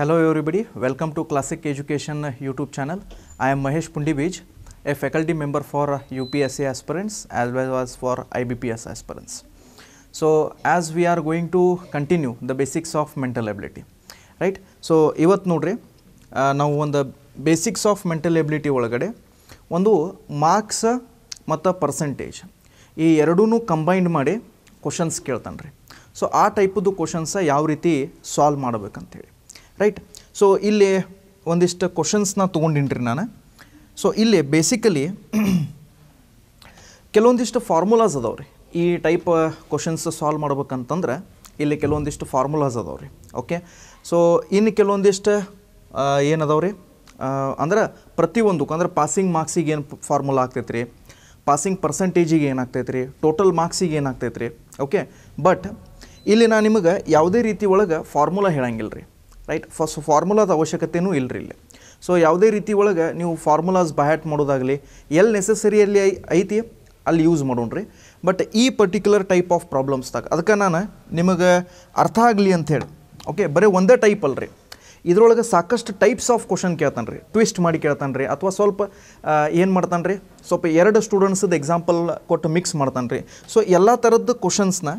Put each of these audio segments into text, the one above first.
Hello everybody, welcome to Classic Education YouTube channel. I am Mahesh Pundibij, a faculty member for UPSA aspirants as well as for IBPS aspirants. So as we are going to continue the basics of mental ability, right. So ಇವತ್ತು ನೋಡ್ರಿ ನಾವು ಒಂದು basics of mental ability ಒಳಗಡೆ ಒಂದು marks matha percentage. ಈ ಎರಡೂ combined ಮಾಡಿ questions ಕೇಳ್ತಾನೆ ರೀ ಸೊ ಆ ಟೈಪದ್ದು ಕ್ವಶನ್ಸ ಯಾವ ರೀತಿ ಸಾಲ್ವ್ ಮಾಡ್ಬೇಕಂತೇಳಿ ರೈಟ್ ಸೊ ಇಲ್ಲಿ ಒಂದಿಷ್ಟು ಕ್ವಶನ್ಸ್ನ ತೊಗೊಂಡಿನ್ರಿ ನಾನು ಸೊ ಇಲ್ಲಿ ಬೇಸಿಕಲಿ ಕೆಲವೊಂದಿಷ್ಟು ಫಾರ್ಮುಲಾಸ್ ಅದಾವೆ ರೀ ಈ ಟೈಪ್ ಕ್ವಶನ್ಸ್ ಸಾಲ್ವ್ ಮಾಡ್ಬೇಕಂತಂದ್ರೆ ಇಲ್ಲಿ ಕೆಲವೊಂದಿಷ್ಟು ಫಾರ್ಮುಲಾಸ್ ಅದಾವೆ ರೀ ಓಕೆ ಸೊ ಇನ್ನು ಕೆಲವೊಂದಿಷ್ಟು ಏನದಾವೆ ರೀ ಅಂದ್ರೆ ಪ್ರತಿಯೊಂದಕ್ಕೂ ಅಂದ್ರೆ ಪಾಸಿಂಗ್ ಮಾರ್ಕ್ಸಿಗೆ ಏನು ಫಾರ್ಮುಲಾ ಆಗ್ತೈತೆ ರೀ ಪಾಸಿಂಗ್ ಪರ್ಸೆಂಟೇಜಿಗೆ ಏನಾಗ್ತೈತೆ ರೀ ಟೋಟಲ್ ಮಾರ್ಕ್ಸಿಗೆ ಏನಾಗ್ತೈತೆ ರೀ ಓಕೆ ಬಟ್ ಇಲ್ಲಿ ನಾನು ನಿಮಗೆ ಯಾವುದೇ ರೀತಿ ಒಳಗೆ ಫಾರ್ಮುಲಾ ಹೇಳಂಗಿಲ್ಲ ರೀ ರೈಟ್ ಫಸ್ ಫಾರ್ಮುಲಾದ ಅವಶ್ಯಕತೆಯೂ ಇಲ್ಲರಿ ಇಲ್ಲಿ ಸೊ ಯಾವುದೇ ರೀತಿ ಒಳಗೆ ನೀವು ಫಾರ್ಮುಲಾಸ್ ಬಹ್ಯಾಟ್ ಮಾಡೋದಾಗಲಿ ಎಲ್ಲಿ ನೆಸೆಸರಿಯಲ್ಲಿ ಐತಿ ಅಲ್ಲಿ ಯೂಸ್ ಮಾಡೋಣ್ರಿ ಬಟ್ ಈ ಪರ್ಟಿಕ್ಯುಲರ್ ಟೈಪ್ ಆಫ್ ಪ್ರಾಬ್ಲಮ್ಸ್ದಾಗ ಅದಕ್ಕೆ ನಾನು ನಿಮಗೆ ಅರ್ಥ ಆಗಲಿ ಅಂಥೇಳಿ ಓಕೆ ಬರೀ ಒಂದೇ ಟೈಪ್ ಅಲ್ರಿ ಇದರೊಳಗೆ ಸಾಕಷ್ಟು ಟೈಪ್ಸ್ ಆಫ್ ಕ್ವಶನ್ ಕೇಳ್ತಾನೆ ರೀ ಟ್ವಿಸ್ಟ್ ಮಾಡಿ ಕೇಳ್ತಾನೆ ರೀ ಅಥವಾ ಸ್ವಲ್ಪ ಏನು ಮಾಡ್ತಾನೆ ರೀ ಸ್ವಲ್ಪ ಎರಡು ಸ್ಟೂಡೆಂಟ್ಸದ ಎಕ್ಸಾಂಪಲ್ ಕೊಟ್ಟು ಮಿಕ್ಸ್ ಮಾಡ್ತಾನೆ ರೀ ಸೊ ಎಲ್ಲ ಥರದ್ದು ಕ್ವಶನ್ಸ್ನ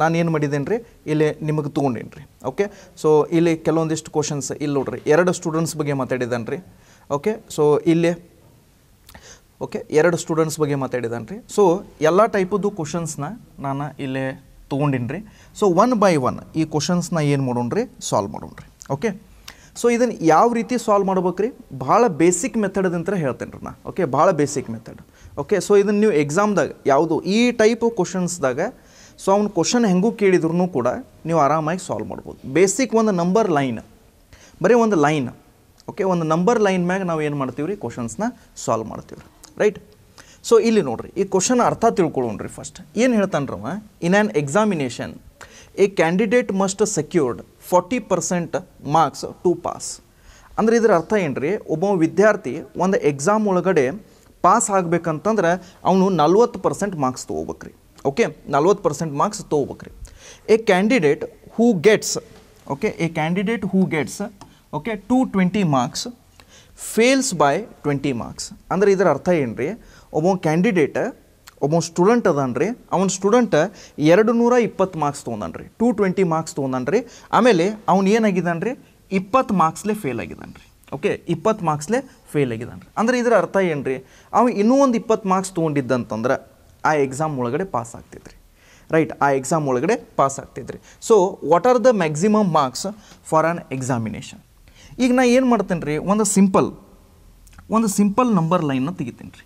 ನಾನು ಏನು ಮಾಡಿದ್ದೇನೆ ರೀ ಇಲ್ಲಿ ನಿಮಗೆ ತೊಗೊಂಡೇನಿ ಓಕೆ ಸೊ ಇಲ್ಲಿ ಕೆಲವೊಂದಿಷ್ಟು ಕ್ವಶನ್ಸ್ ಇಲ್ಲಿ ನೋಡ್ರಿ ಎರಡು ಸ್ಟೂಡೆಂಟ್ಸ್ ಬಗ್ಗೆ ಮಾತಾಡಿದ್ದಾನೆ ರೀ ಓಕೆ ಸೊ ಇಲ್ಲಿ ಓಕೆ ಎರಡು ಸ್ಟೂಡೆಂಟ್ಸ್ ಬಗ್ಗೆ ಮಾತಾಡಿದ್ದಾನೆ ರೀ ಸೊ ಎಲ್ಲ ಟೈಪದ್ದು ಕ್ವಶನ್ಸ್ನ ನಾನು ಇಲ್ಲೇ ತೊಗೊಂಡಿನಿ ರೀ ಸೊ ಒನ್ ಬೈ ಒನ್ ಈ ಕ್ವಶನ್ಸ್ನ ಏನು ಮಾಡೋಣ ರೀ ಸಾಲ್ವ್ ಮಾಡೋಣ ರೀ ಓಕೆ ಸೊ ಇದನ್ನು ಯಾವ ರೀತಿ ಸಾಲ್ವ್ ಮಾಡ್ಬೇಕು ರೀ ಭಾಳ ಬೇಸಿಕ್ ಅಂತ ಹೇಳ್ತೇನೆ ರೀ ನಾ ಓಕೆ ಭಾಳ ಬೇಸಿಕ್ ಮೆಥಡ್ ಓಕೆ ಸೊ ಇದನ್ನು ನೀವು ಎಕ್ಸಾಮ್ದಾಗ ಯಾವುದು ಈ ಟೈಪ್ ಕ್ವಶನ್ಸ್ದಾಗ ಸೊ ಅವ್ನು ಕ್ವಶನ್ ಹೆಂಗೂ ಕೇಳಿದ್ರು ಕೂಡ ನೀವು ಆರಾಮಾಗಿ ಸಾಲ್ವ್ ಮಾಡ್ಬೋದು ಬೇಸಿಕ್ ಒಂದು ನಂಬರ್ ಲೈನ್ ಬರೀ ಒಂದು ಲೈನ್ ಓಕೆ ಒಂದು ನಂಬರ್ ಲೈನ್ ಮ್ಯಾಗ ನಾವು ಏನು ಮಾಡ್ತೀವ್ರಿ ಕ್ವಶನ್ಸ್ನ ಸಾಲ್ವ್ ಮಾಡ್ತೀವ್ರಿ ರೈಟ್ ಸೊ ಇಲ್ಲಿ ನೋಡ್ರಿ ಈ ಕ್ವಶನ್ ಅರ್ಥ ತಿಳ್ಕೊಳ್ಳೋಣ್ರಿ ಫಸ್ಟ್ ಏನು ಹೇಳ್ತಾನ್ರವ in an examination a candidate must secured forty percent marks to pass ಅಂದ್ರೆ ಇದರ ಅರ್ಥ ಏನು ರೀ ಒಬ್ಬ ವಿದ್ಯಾರ್ಥಿ ಒಂದು ಎಕ್ಸಾಮ್ ಒಳಗಡೆ ಪಾಸ್ ಆಗಬೇಕಂತಂದ್ರೆ ಅವನು ನಲ್ವತ್ತು ಪರ್ಸೆಂಟ್ ಮಾರ್ಕ್ಸ್ ತೊಗೋಬೇಕ್ರಿ ಓಕೆ ನಲ್ವತ್ತು ಪರ್ಸೆಂಟ್ ಮಾರ್ಕ್ಸ್ ತೊಗೋಬೇಕ್ರಿ a candidate who gets okay a candidate who gets okay two twenty marks fails by twenty marks ಅಂದರೆ ಇದರ ಅರ್ಥ ಏನು ರೀ ಒಬ್ಬ ಕ್ಯಾಂಡಿಡೇಟ್ ಒಬ್ಬ ಸ್ಟೂಡೆಂಟ್ ಅದಾನ್ರಿ ರೀ ಅವನ ಸ್ಟೂಡೆಂಟ್ ಎರಡು ನೂರ ಇಪ್ಪತ್ತು ಮಾರ್ಕ್ಸ್ ತೊಗೊಂಡ್ರಿ ರೀ ಟು ಟ್ವೆಂಟಿ ಮಾರ್ಕ್ಸ್ ತೊಗೊಂಡಾನ ಆಮೇಲೆ ಅವ್ನು ಏನಾಗಿದ್ದಾನೆ ರೀ ಇಪ್ಪತ್ತು ಮಾರ್ಕ್ಸ್ಲೇ ಫೇಲ್ ಆಗಿದ್ದಾನೆ ರೀ ಓಕೆ ಇಪ್ಪತ್ತು ಮಾರ್ಕ್ಸ್ಲೇ ಫೇಲ್ ಆಗಿದ್ದಾನೆ ಅಂದ್ರೆ ಅಂದರೆ ಇದರ ಅರ್ಥ ಏನು ರೀ ಅವ ಇನ್ನೂ ಒಂದು ಇಪ್ಪತ್ತು ಮಾರ್ಕ್ಸ್ ತೊಗೊಂಡಿದ್ದಂತಂದ್ರೆ ಆ ಎಕ್ಸಾಮ್ ಒಳಗಡೆ ಪಾಸ್ ಆಗ್ತಿದ್ರಿ ರೈಟ್ ಆ ಎಕ್ಸಾಮ್ ಒಳಗಡೆ ಪಾಸ್ ಆಗ್ತಿದ್ರಿ so what are the maximum marks for an examination ಈಗ ನಾ ಏನು ಮಾಡ್ತೇನೆ ರೀ ಒಂದು ಸಿಂಪಲ್ ಒಂದು ಸಿಂಪಲ್ ನಂಬರ್ ಲೈನ್ನ ತೆಗಿತೀನಿ ರೀ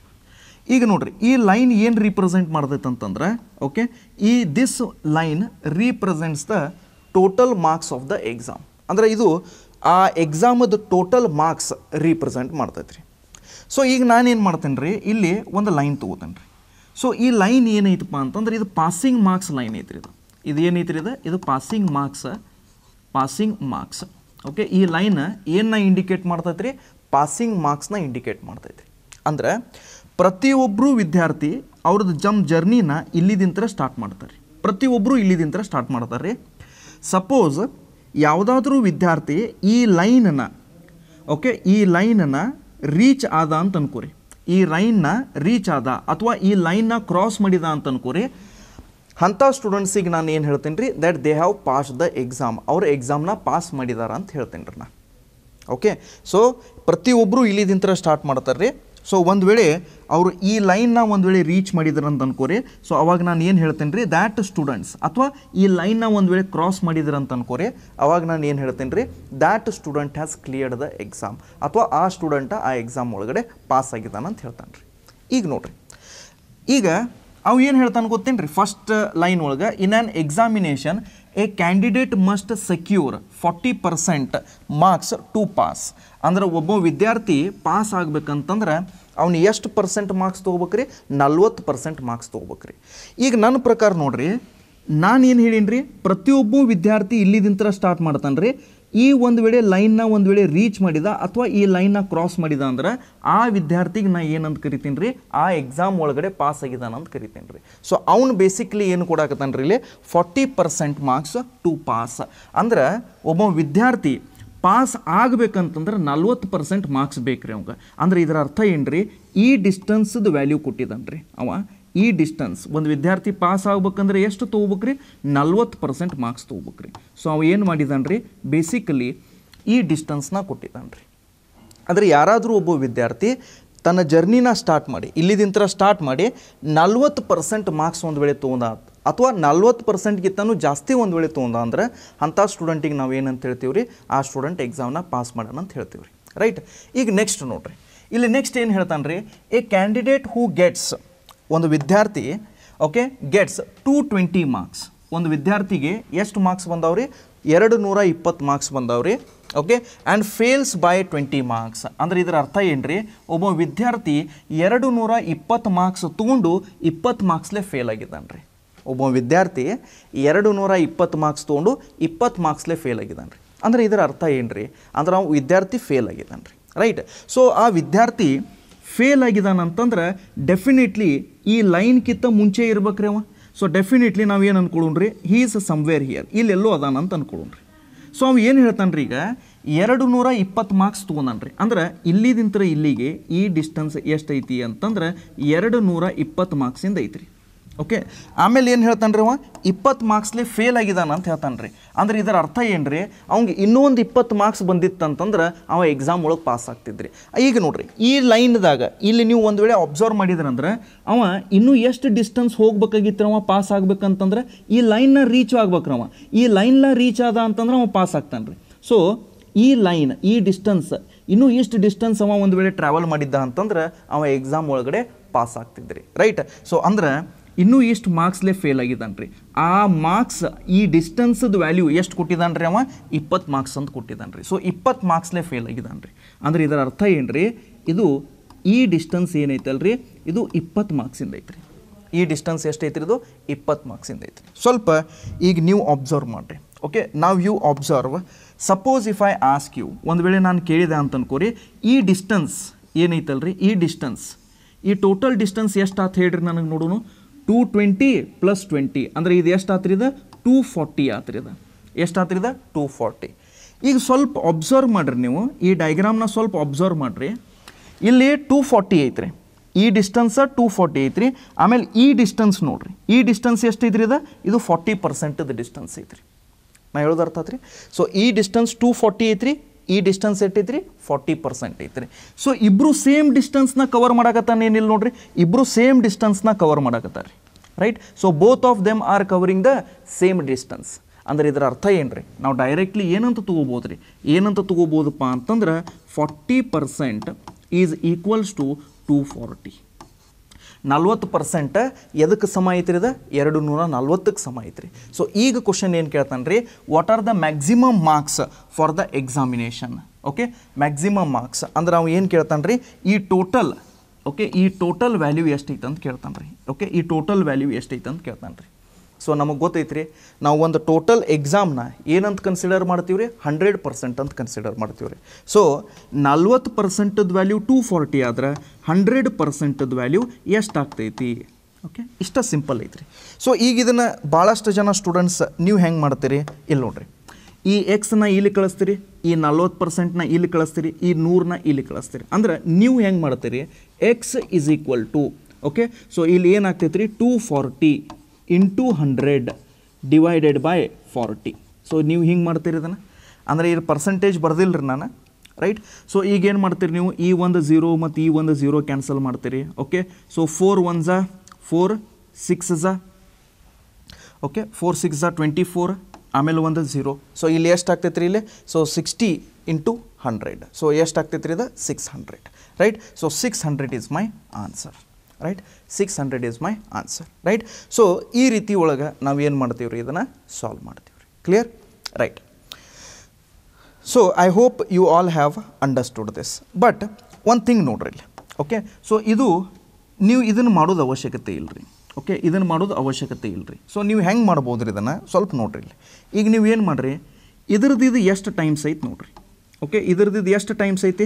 ಈಗ ನೋಡ್ರಿ ಈ ಲೈನ್ ಏನು ರೀಪ್ರೆಸೆಂಟ್ ಮಾಡ್ತೈತೆ ಅಂತಂದ್ರೆ ಓಕೆ ಈ this line represents the total marks of the exam ಅಂದರೆ ಇದು ಆ ಎಕ್ಸಾಮದ ಟೋಟಲ್ ಮಾರ್ಕ್ಸ್ ರೀಪ್ರೆಸೆಂಟ್ ಮಾಡ್ತೈತೆ ರೀ ಸೊ ಈಗ ನಾನೇನು ಮಾಡ್ತೇನೆ ರೀ ಇಲ್ಲಿ ಒಂದು ಲೈನ್ ತೊಗೋತೇನೆ ರೀ ಸೊ ಈ ಲೈನ್ ಏನೈತಪ್ಪ ಅಂತಂದ್ರೆ ಇದು ಪಾಸಿಂಗ್ ಮಾರ್ಕ್ಸ್ ಲೈನ್ ಐತ್ರಿ ಇದು ಇದು ಏನೈತ್ರಿ ಇದು ಇದು passing marks passing marks okay ಈ ಲೈನ್ ಏನನ್ನ ಇಂಡಿಕೇಟ್ ಮಾಡ್ತೈತ್ರಿ ಪಾಸಿಂಗ್ ಮಾರ್ಕ್ಸ್ನ ಇಂಡಿಕೇಟ್ ಮಾಡ್ತೈತಿ ಅಂದ್ರೆ ಪ್ರತಿಯೊಬ್ಬರು ವಿದ್ಯಾರ್ಥಿ ಅವ್ರದ್ದು ಜಮ್ ಜರ್ನಿನ ಇಲ್ಲಿದಿಂತರ ಸ್ಟಾರ್ಟ್ ಮಾಡ್ತಾರೆ ಪ್ರತಿಯೊಬ್ಬರು ಇಲ್ಲಿದಿಂತರ ಸ್ಟಾರ್ಟ್ ಮಾಡ್ತಾರೆ ರೀ ಸಪೋಸ್ ಯಾವುದಾದ್ರೂ ವಿದ್ಯಾರ್ಥಿ ಈ ಲೈನನ್ನು ಓಕೆ ಈ ಲೈನನ್ನು ರೀಚ್ ಆದ ಅಂತ ಅನ್ಕೋರಿ ಈ ಲೈನ್ನ ರೀಚ್ ಆದ ಅಥವಾ ಈ ಲೈನ್ನ ಕ್ರಾಸ್ ಮಾಡಿದ ಅಂತ ಅನ್ಕೋರಿ ಅಂಥ ಸ್ಟೂಡೆಂಟ್ಸಿಗೆ ನಾನು ಏನು ಹೇಳ್ತೀನಿ ರೀ that they have pass the exam ಅವ್ರ ಎಕ್ಸಾಮ್ನ ಪಾಸ್ ಮಾಡಿದಾರ ಅಂತ ಹೇಳ್ತೀನಿ ರೀ ನಾ ಓಕೆ ಸೊ ಪ್ರತಿಯೊಬ್ಬರು ಇಲ್ಲಿದಿಂತರ ಸ್ಟಾರ್ಟ್ ಮಾಡ್ತಾರೆ ರೀ ಸೊ ಒಂದು ವೇಳೆ ಅವರು ಈ ಲೈನ್ನ ಒಂದು ವೇಳೆ ರೀಚ್ ಮಾಡಿದ್ರು ಅಂತ ಅನ್ಕೋರಿ ಸೊ ಅವಾಗ ನಾನು ಏನು ಹೇಳ್ತೇನೆ ರೀ ದ್ಯಾಟ್ ಸ್ಟೂಡೆಂಟ್ಸ್ ಅಥವಾ ಈ ಲೈನ್ನ ಒಂದು ವೇಳೆ ಕ್ರಾಸ್ ಮಾಡಿದ್ರು ಅಂತ ಅನ್ಕೋರಿ ಅವಾಗ ನಾನು ಏನು ಹೇಳ್ತೇನೆ ರೀ that student has cleared the exam ಅಥವಾ ಆ ಸ್ಟೂಡೆಂಟ ಆ ಎಕ್ಸಾಮ್ ಒಳಗಡೆ ಪಾಸ್ ಆಗಿದ್ದಾನೆ ಅಂತ ಹೇಳ್ತಾನೆ ರೀ ಈಗ ನೋಡಿರಿ ಈಗ ಅವು ಏನು ಹೇಳ್ತಾನೆ ಗೊತ್ತೇನು ರೀ ಫಸ್ಟ್ ಲೈನ್ ಒಳಗೆ in an examination a candidate must secure forty percent marks to pass ಅಂದ್ರೆ ಒಬ್ಬ ವಿದ್ಯಾರ್ಥಿ ಪಾಸ್ ಆಗ್ಬೇಕಂತಂದ್ರೆ ಅವ್ನು ಎಷ್ಟು ಪರ್ಸೆಂಟ್ ಮಾರ್ಕ್ಸ್ ತೊಗೋಬೇಕ್ರಿ ನಲ್ವತ್ತು ಪರ್ಸೆಂಟ್ ಮಾರ್ಕ್ಸ್ ತೊಗೋಬೇಕ್ರಿ ಈಗ ನನ್ನ ಪ್ರಕಾರ ನೋಡಿರಿ ನಾನು ಏನು ಹೇಳೀನಿ ರೀ ಪ್ರತಿಯೊಬ್ಬ ವಿದ್ಯಾರ್ಥಿ ಇಲ್ಲಿದಿಂತ್ರ ಸ್ಟಾರ್ಟ್ ಮಾಡ್ತಾನೆ ರೀ ಈ ಒಂದು ವೇಳೆ ಲೈನ್ನ ಒಂದು ವೇಳೆ ರೀಚ್ ಮಾಡಿದ ಅಥವಾ ಈ ಲೈನ್ನ ಕ್ರಾಸ್ ಮಾಡಿದ ಅಂದ್ರೆ ಆ ವಿದ್ಯಾರ್ಥಿಗೆ ನಾ ಏನಂತ ಕರಿತೀನಿ ರೀ ಆ ಎಕ್ಸಾಮ್ ಒಳಗಡೆ ಪಾಸ್ ಆಗಿದ್ದಾನ ಅಂತ ಕರಿತೀನಿ ರೀ ಸೊ ಅವ್ನು ಬೇಸಿಕ್ಲಿ ಏನು ಕೊಡಕತ್ತಾನ ರೀ ಇಲ್ಲಿ forty percent marks to pass ಅಂದ್ರೆ ಒಬ್ಬ ವಿದ್ಯಾರ್ಥಿ ಪಾಸ್ ಆಗಬೇಕಂತಂದ್ರೆ ನಲ್ವತ್ತು ಪರ್ಸೆಂಟ್ ಮಾರ್ಕ್ಸ್ ಬೇಕು ರೀ ಅವಂಗೆ ಅಂದರೆ ಇದರ ಅರ್ಥ ಏನು ರೀ ಈ ಡಿಸ್ಟನ್ಸದ ವ್ಯಾಲ್ಯೂ ಕೊಟ್ಟಿದ್ದಾನೆ ರೀ ಅವ ಈ ಡಿಸ್ಟೆನ್ಸ್ ಒಂದು ವಿದ್ಯಾರ್ಥಿ ಪಾಸ್ ಆಗ್ಬೇಕಂದ್ರೆ ಎಷ್ಟು ತೊಗೋಬೇಕ್ರಿ ನಲ್ವತ್ತು ಪರ್ಸೆಂಟ್ ಮಾರ್ಕ್ಸ್ ತೊಗೋಬೇಕ್ರಿ ಸೊ ಅವು ಏನು ಮಾಡಿದಾನೆ ರೀ ಬೇಸಿಕಲಿ ಈ ಡಿಸ್ಟೆನ್ಸ್ನ ಕೊಟ್ಟಿದ್ದಾನೆ ರೀ ಆದರೆ ಯಾರಾದರೂ ಒಬ್ಬ ವಿದ್ಯಾರ್ಥಿ ತನ್ನ ಜರ್ನಿನ ಸ್ಟಾರ್ಟ್ ಮಾಡಿ ಇಲ್ಲಿದಿಂತರ ಸ್ಟಾರ್ಟ್ ಮಾಡಿ ನಲ್ವತ್ತು ಪರ್ಸೆಂಟ್ ಮಾರ್ಕ್ಸ್ ಒಂದು ವೇಳೆ ತೊಗೊಂಡ ಅಥವಾ ನಲ್ವತ್ತು ಪರ್ಸೆಂಟ್ಗಿಂತನೂ ಜಾಸ್ತಿ ಒಂದು ವೇಳೆ ತೊಗೊಂಡ ಅಂದ್ರೆ ಅಂಥ ಸ್ಟೂಡೆಂಟಿಗೆ ನಾವು ಏನಂತ ಹೇಳ್ತೀವಿ ರೀ ಆ ಸ್ಟೂಡೆಂಟ್ ಎಕ್ಸಾಮ್ನ ಪಾಸ್ ಮಾಡೋಣ ಅಂತ ಹೇಳ್ತೀವಿ ರೈಟ್ ಈಗ ನೆಕ್ಸ್ಟ್ ನೋಡಿರಿ ಇಲ್ಲಿ ನೆಕ್ಸ್ಟ್ ಏನು ಹೇಳ್ತಾನೆ ರೀ ಎ ಕ್ಯಾಂಡಿಡೇಟ್ ಹೂ ಗೆಟ್ಸ್ ಒಂದು ವಿದ್ಯಾರ್ಥಿ okay gets two twenty marks ಒಂದು ವಿದ್ಯಾರ್ಥಿಗೆ ಎಷ್ಟು ಮಾರ್ಕ್ಸ್ ಬಂದವ್ರಿ ಎರಡು ನೂರ ಇಪ್ಪತ್ತು ಮಾರ್ಕ್ಸ್ ಬಂದವ್ರಿ okay and fails by twenty marks ಅಂದರೆ ಇದರ ಅರ್ಥ ಏನು ರೀ ಒಬ್ಬ ವಿದ್ಯಾರ್ಥಿ ಎರಡು ನೂರ ಇಪ್ಪತ್ತು ಮಾರ್ಕ್ಸ್ ತೊಗೊಂಡು ಇಪ್ಪತ್ತು ಮಾರ್ಕ್ಸ್ಲೇ ಫೇಲ್ ಆಗಿದ್ದಾನೆ ರೀ ಒಬ್ಬ ವಿದ್ಯಾರ್ಥಿ ಎರಡು ನೂರ ಇಪ್ಪತ್ತು ಮಾರ್ಕ್ಸ್ ತೊಗೊಂಡು ಇಪ್ಪತ್ತು ಮಾರ್ಕ್ಸ್ಲೇ ಫೇಲ್ ಆಗಿದ್ದಾನೆ ರೀ ಅಂದರೆ ಇದರ ಅರ್ಥ ಏನು ರೀ ಅಂದ್ರೆ ಆ ವಿದ್ಯಾರ್ಥಿ ಫೇಲ್ ಆಗಿದ್ದಾನೆ ರೀ ರೈಟ್ ಸೊ ಆ ವಿದ್ಯಾರ್ಥಿ ಫೇಲ್ ಅಂತಂದ್ರೆ ಡೆಫಿನೆಟ್ಲಿ ಈ ಲೈನ್ ಕಿತ್ತ ಮುಂಚೆ ಇರ್ಬೇಕ್ರಿ ಅವ ಸೊ ಡೆಫಿನೆಟ್ಲಿ ನಾವು ಏನು ರೀ ಹೀ ಇಸ್ ಸಮ್ವೇರ್ ಹಿಯರ್ ಇಲ್ಲೆಲ್ಲೋ ಅದಾನ ಅಂತ ರೀ ಸೊ ಅವ ಏನು ಹೇಳ್ತಾನೆ ಈಗ ಎರಡು ನೂರ ಇಪ್ಪತ್ತು ಮಾರ್ಕ್ಸ್ ರೀ ಅಂದ್ರೆ ಇಲ್ಲಿದಿಂತ ಇಲ್ಲಿಗೆ ಈ ಡಿಸ್ಟೆನ್ಸ್ ಎಷ್ಟೈತಿ ಅಂತಂದ್ರೆ ಎರಡು ನೂರ ಇಪ್ಪತ್ತು ಮಾರ್ಕ್ಸಿಂದ ಐತ್ರಿ ಓಕೆ ಆಮೇಲೆ ಏನು ಹೇಳ್ತಾನೆ ರೀ ಅವ ಇಪ್ಪತ್ತು ಮಾರ್ಕ್ಸ್ಲಿ ಫೇಲ್ ಆಗಿದ್ದಾನ ಅಂತ ಹೇಳ್ತಾನೆ ರೀ ಅಂದ್ರೆ ಇದರ ಅರ್ಥ ಏನು ರೀ ಅವ್ಗೆ ಇನ್ನೊಂದು ಇಪ್ಪತ್ತು ಮಾರ್ಕ್ಸ್ ಬಂದಿತ್ತಂತಂದ್ರೆ ಅವ ಎಕ್ಸಾಮ್ ಒಳಗೆ ಪಾಸ್ ಆಗ್ತಿದ್ರಿ ಈಗ ನೋಡ್ರಿ ಈ ಲೈನ್ದಾಗ ಇಲ್ಲಿ ನೀವು ಒಂದು ವೇಳೆ ಅಬ್ಸರ್ವ್ ಮಾಡಿದ್ರಂದ್ರೆ ಅವ ಇನ್ನೂ ಎಷ್ಟು ಡಿಸ್ಟೆನ್ಸ್ ಹೋಗ್ಬೇಕಾಗಿತ್ತು ಅವ ಪಾಸ್ ಆಗ್ಬೇಕಂತಂದ್ರೆ ಈ ಲೈನ್ನ ರೀಚ್ ಆಗ್ಬೇಕ್ರ ಅವ ಈ ಲೈನ್ನ ರೀಚ್ ಆದ ಅಂತಂದ್ರೆ ಅವ ಪಾಸ್ ಆಗ್ತಾನೆ ರೀ ಸೊ ಈ ಲೈನ್ ಈ ಡಿಸ್ಟೆನ್ಸ್ ಇನ್ನೂ ಇಷ್ಟು ಡಿಸ್ಟೆನ್ಸ್ ಅವ ಒಂದು ವೇಳೆ ಟ್ರಾವೆಲ್ ಮಾಡಿದ್ದ ಅಂತಂದ್ರೆ ಅವ ಎಕ್ಸಾಮ್ ಒಳಗಡೆ ಪಾಸ್ ಆಗ್ತಿದ್ರಿ ರೈಟ್ ಸೊ ಅಂದ್ರೆ ಇನ್ನೂ ಇಷ್ಟು ಮಾರ್ಕ್ಸ್ಲೇ ಫೇಲ್ ಆಗಿದ್ದಾನೆ ರೀ ಆ ಮಾರ್ಕ್ಸ್ ಈ ಡಿಸ್ಟೆನ್ಸದ ವ್ಯಾಲ್ಯೂ ಎಷ್ಟು ಕೊಟ್ಟಿದ್ದಾನೆ ರೀ ಅವ ಇಪ್ಪತ್ತು ಮಾರ್ಕ್ಸ್ ಅಂತ ಕೊಟ್ಟಿದ್ದಾನೆ ರೀ ಸೊ ಇಪ್ಪತ್ತು ಮಾರ್ಕ್ಸ್ಲೇ ಫೇಲ್ ಆಗಿದ್ದಾನೆ ರೀ ಅಂದ್ರೆ ಇದರ ಅರ್ಥ ಏನು ರೀ ಇದು ಈ ಡಿಸ್ಟೆನ್ಸ್ ಏನೈತಲ್ಲ ರೀ ಇದು ಇಪ್ಪತ್ತು ಮಾರ್ಕ್ಸಿಂದ ಐತ್ರಿ ಈ ಡಿಸ್ಟೆನ್ಸ್ ಎಷ್ಟೈತ್ರಿ ಇದು ಇಪ್ಪತ್ತು ಮಾರ್ಕ್ಸಿಂದ ಐತ್ರಿ ಸ್ವಲ್ಪ ಈಗ ನೀವು ಅಬ್ಸರ್ವ್ ಮಾಡಿರಿ ಓಕೆ ನಾವು you observe suppose if I ask you ಒಂದು ವೇಳೆ ನಾನು ಕೇಳಿದೆ ಅಂತ ಅನ್ಕೋರಿ ಈ ಡಿಸ್ಟೆನ್ಸ್ ಏನೈತಲ್ರಿ ಈ ಡಿಸ್ಟೆನ್ಸ್ ಈ ಟೋಟಲ್ ಡಿಸ್ಟೆನ್ಸ್ ಎಷ್ಟು ಆತು ಹೇಳ್ರಿ ನನಗೆ ನೋಡೋನು ಟೂ ಟ್ವೆಂಟಿ ಪ್ಲಸ್ ಟ್ವೆಂಟಿ ಅಂದರೆ ಇದು ಎಷ್ಟು ಆತ್ರಿದ ಟೂ ಫಾರ್ಟಿ ಆತ್ರಿದ ಎಷ್ಟು ಆತ್ರಿದ ಟೂ ಫಾರ್ಟಿ ಈಗ ಸ್ವಲ್ಪ ಅಬ್ಸರ್ವ್ ಮಾಡಿರಿ ನೀವು ಈ ಡೈಗ್ರಾಮ್ನ ಸ್ವಲ್ಪ ಅಬ್ಸರ್ವ್ ಮಾಡಿರಿ ಇಲ್ಲಿ ಟೂ ಫಾರ್ಟಿ ಐತ್ರಿ ಈ ಡಿಸ್ಟೆನ್ಸ ಟೂ ಫಾರ್ಟಿ ಐತ್ರಿ ಆಮೇಲೆ ಈ ಡಿಸ್ಟೆನ್ಸ್ ನೋಡಿರಿ ಈ ಡಿಸ್ಟೆನ್ಸ್ ಎಷ್ಟು ಇದ್ರಿ ಇದು ಇದು ಫಾರ್ಟಿ ಪರ್ಸೆಂಟದ ಡಿಸ್ಟೆನ್ಸ್ ಐತ್ರಿ ನಾ ಹೇಳೋದು ಅರ್ಥ ಆತ್ರಿ ಸೊ ಈ ಡಿಸ್ಟೆನ್ಸ್ ಟೂ ಫಾರ್ಟಿ ಐತ್ರಿ ಈ ಡಿಸ್ಟೆನ್ಸ್ ಎಟ್ಟೈತ್ರಿ ಫಾರ್ಟಿ ಪರ್ಸೆಂಟ್ ಐತ್ರಿ ಸೊ ಇಬ್ಬರು ಸೇಮ್ ಡಿಸ್ಟೆನ್ಸ್ನ ಕವರ್ ಮಾಡಕತ್ತಾನೇನಿಲ್ಲ ನೋಡಿರಿ ಇಬ್ಬರು ಸೇಮ್ ಡಿಸ್ಟೆನ್ಸ್ನ ಕವರ್ ಮಾಡಕತ್ತಾರೆ right so both of them are covering the same distance ಅಂದರೆ ಇದರ ಅರ್ಥ ಏನು ರೀ ನಾವು ಡೈರೆಕ್ಟ್ಲಿ ಏನಂತ ತಗೋಬೋದ್ರಿ ಏನಂತ ತಗೋಬೋದಪ್ಪ ಅಂತಂದ್ರೆ forty percent is equals to two forty ನಲ್ವತ್ತು ಪರ್ಸೆಂಟ್ ಎದಕ್ಕೆ ಸಮ ಐತ್ರಿ ಇದು ಎರಡು ನೂರ ನಲ್ವತ್ತಕ್ಕೆ ಸಮ ಐತ್ರಿ ಸೊ ಈಗ ಕ್ವಶನ್ ಏನು ಕೇಳ್ತಾನೆ ರೀ what are the maximum marks for the examination okay maximum marks ಅಂದ್ರೆ ನಾವು ಏನು ಕೇಳ್ತಾನೆ ರೀ ಈ ಟೋಟಲ್ ಓಕೆ ಈ ಟೋಟಲ್ ವ್ಯಾಲ್ಯೂ ಎಷ್ಟೈತೆ ಅಂತ ಕೇಳ್ತಾನೆ ರೀ ಓಕೆ ಈ ಟೋಟಲ್ ವ್ಯಾಲ್ಯೂ ಎಷ್ಟೈತೆ ಅಂತ ಕೇಳ್ತಾನೆ ರೀ ಸೊ ನಮಗೆ ಗೊತ್ತೈತೆ ರೀ ನಾವು ಒಂದು ಟೋಟಲ್ ಎಕ್ಸಾಮ್ನ ಏನಂತ ಕನ್ಸಿಡರ್ ಮಾಡ್ತೀವಿ ರೀ ಹಂಡ್ರೆಡ್ ಪರ್ಸೆಂಟ್ ಅಂತ ಕನ್ಸಿಡರ್ ಮಾಡ್ತೀವಿ ರೀ ಸೊ ನಲ್ವತ್ತು ಪರ್ಸೆಂಟದ ವ್ಯಾಲ್ಯೂ ಟೂ ಫಾರ್ಟಿ ಆದ್ರೆ ಹಂಡ್ರೆಡ್ ಪರ್ಸೆಂಟದ ವ್ಯಾಲ್ಯೂ ಎಷ್ಟಾಗ್ತೈತಿ ಓಕೆ ಇಷ್ಟ ಸಿಂಪಲ್ ಐತ್ರಿ ಸೊ ಈಗ ಭಾಳಷ್ಟು ಜನ ಸ್ಟೂಡೆಂಟ್ಸ್ ನೀವು ಹೆಂಗೆ ಮಾಡ್ತೀರಿ ಇಲ್ಲಿ ನೋಡಿರಿ ಈ ಎಕ್ಸ್ನ ಇಲ್ಲಿ ಕಳಿಸ್ತೀರಿ ಈ ನಲ್ವತ್ತು ಪರ್ಸೆಂಟ್ನ ಇಲ್ಲಿ ಕಳಿಸ್ತೀರಿ ಈ ನೂರನ್ನ ಇಲ್ಲಿ ಕಳಿಸ್ತೀರಿ ಅಂದರೆ ನೀವು ಹೆಂಗೆ ಮಾಡ್ತೀರಿ x is equal to okay so ಇಲ್ಲಿ ಏನಾಗ್ತೈತ್ರಿ two forty into hundred divided by forty so ನೀವು ಹಿಂಗೆ ಮಾಡ್ತೀರಿ ಇದನ್ನು ಅಂದರೆ ಇದು ಪರ್ಸೆಂಟೇಜ್ ಬರ್ದಿಲ್ಲ ರೀ ನಾನು ರೈಟ್ ಸೊ ಈಗೇನು ಮಾಡ್ತೀರಿ ನೀವು ಈ ಒಂದು ಝೀರೋ ಮತ್ತು ಈ ಒಂದು ಝೀರೋ ಕ್ಯಾನ್ಸಲ್ ಮಾಡ್ತೀರಿ okay so four one four six ಝಾ ಓಕೆ ಫೋರ್ ಸಿಕ್ಸ್ ಝಾ ಟ್ವೆಂಟಿ ಫೋರ್ ಆಮೇಲೆ ಒಂದು ಝೀರೋ ಸೊ ಇಲ್ಲಿ ಎಷ್ಟು ಆಗ್ತೈತೆ ರೀ ಇಲ್ಲಿ so sixty into hundred so ಎಷ್ಟು ಆಗ್ತೈತೆ ಇದು six hundred right so six hundred is my answer right six hundred is my answer right so ಈ ರೀತಿ ಒಳಗೆ ನಾವು ಏನು ಮಾಡ್ತೀವಿ ರೀ ಇದನ್ನು ಸಾಲ್ವ್ ಮಾಡ್ತೀವಿ ರೀ clear right so I hope you all have understood this but one thing ನೋಡ್ರಿ ಇಲ್ಲಿ ಓಕೆ ಸೊ ಇದು ನೀವು ಇದನ್ನು ಮಾಡೋದು ಅವಶ್ಯಕತೆ ಇಲ್ಲರಿ ಓಕೆ ಇದನ್ನು ಮಾಡೋದು ಅವಶ್ಯಕತೆ ಇಲ್ಲ ರೀ ಸೊ ನೀವು ಹೆಂಗೆ ಮಾಡ್ಬೋದು ರೀ ಇದನ್ನು ಸ್ವಲ್ಪ ನೋಡಿರಿ ಇಲ್ಲಿ ಈಗ ನೀವು ಏನು ಮಾಡಿರಿ ಇದ್ರದ್ದು ಇದು ಎಷ್ಟು ಟೈಮ್ಸ್ ಐತೆ ನೋಡಿರಿ ಓಕೆ ಇದ್ರದ್ದು ಎಷ್ಟು ಟೈಮ್ಸ್ ಐತಿ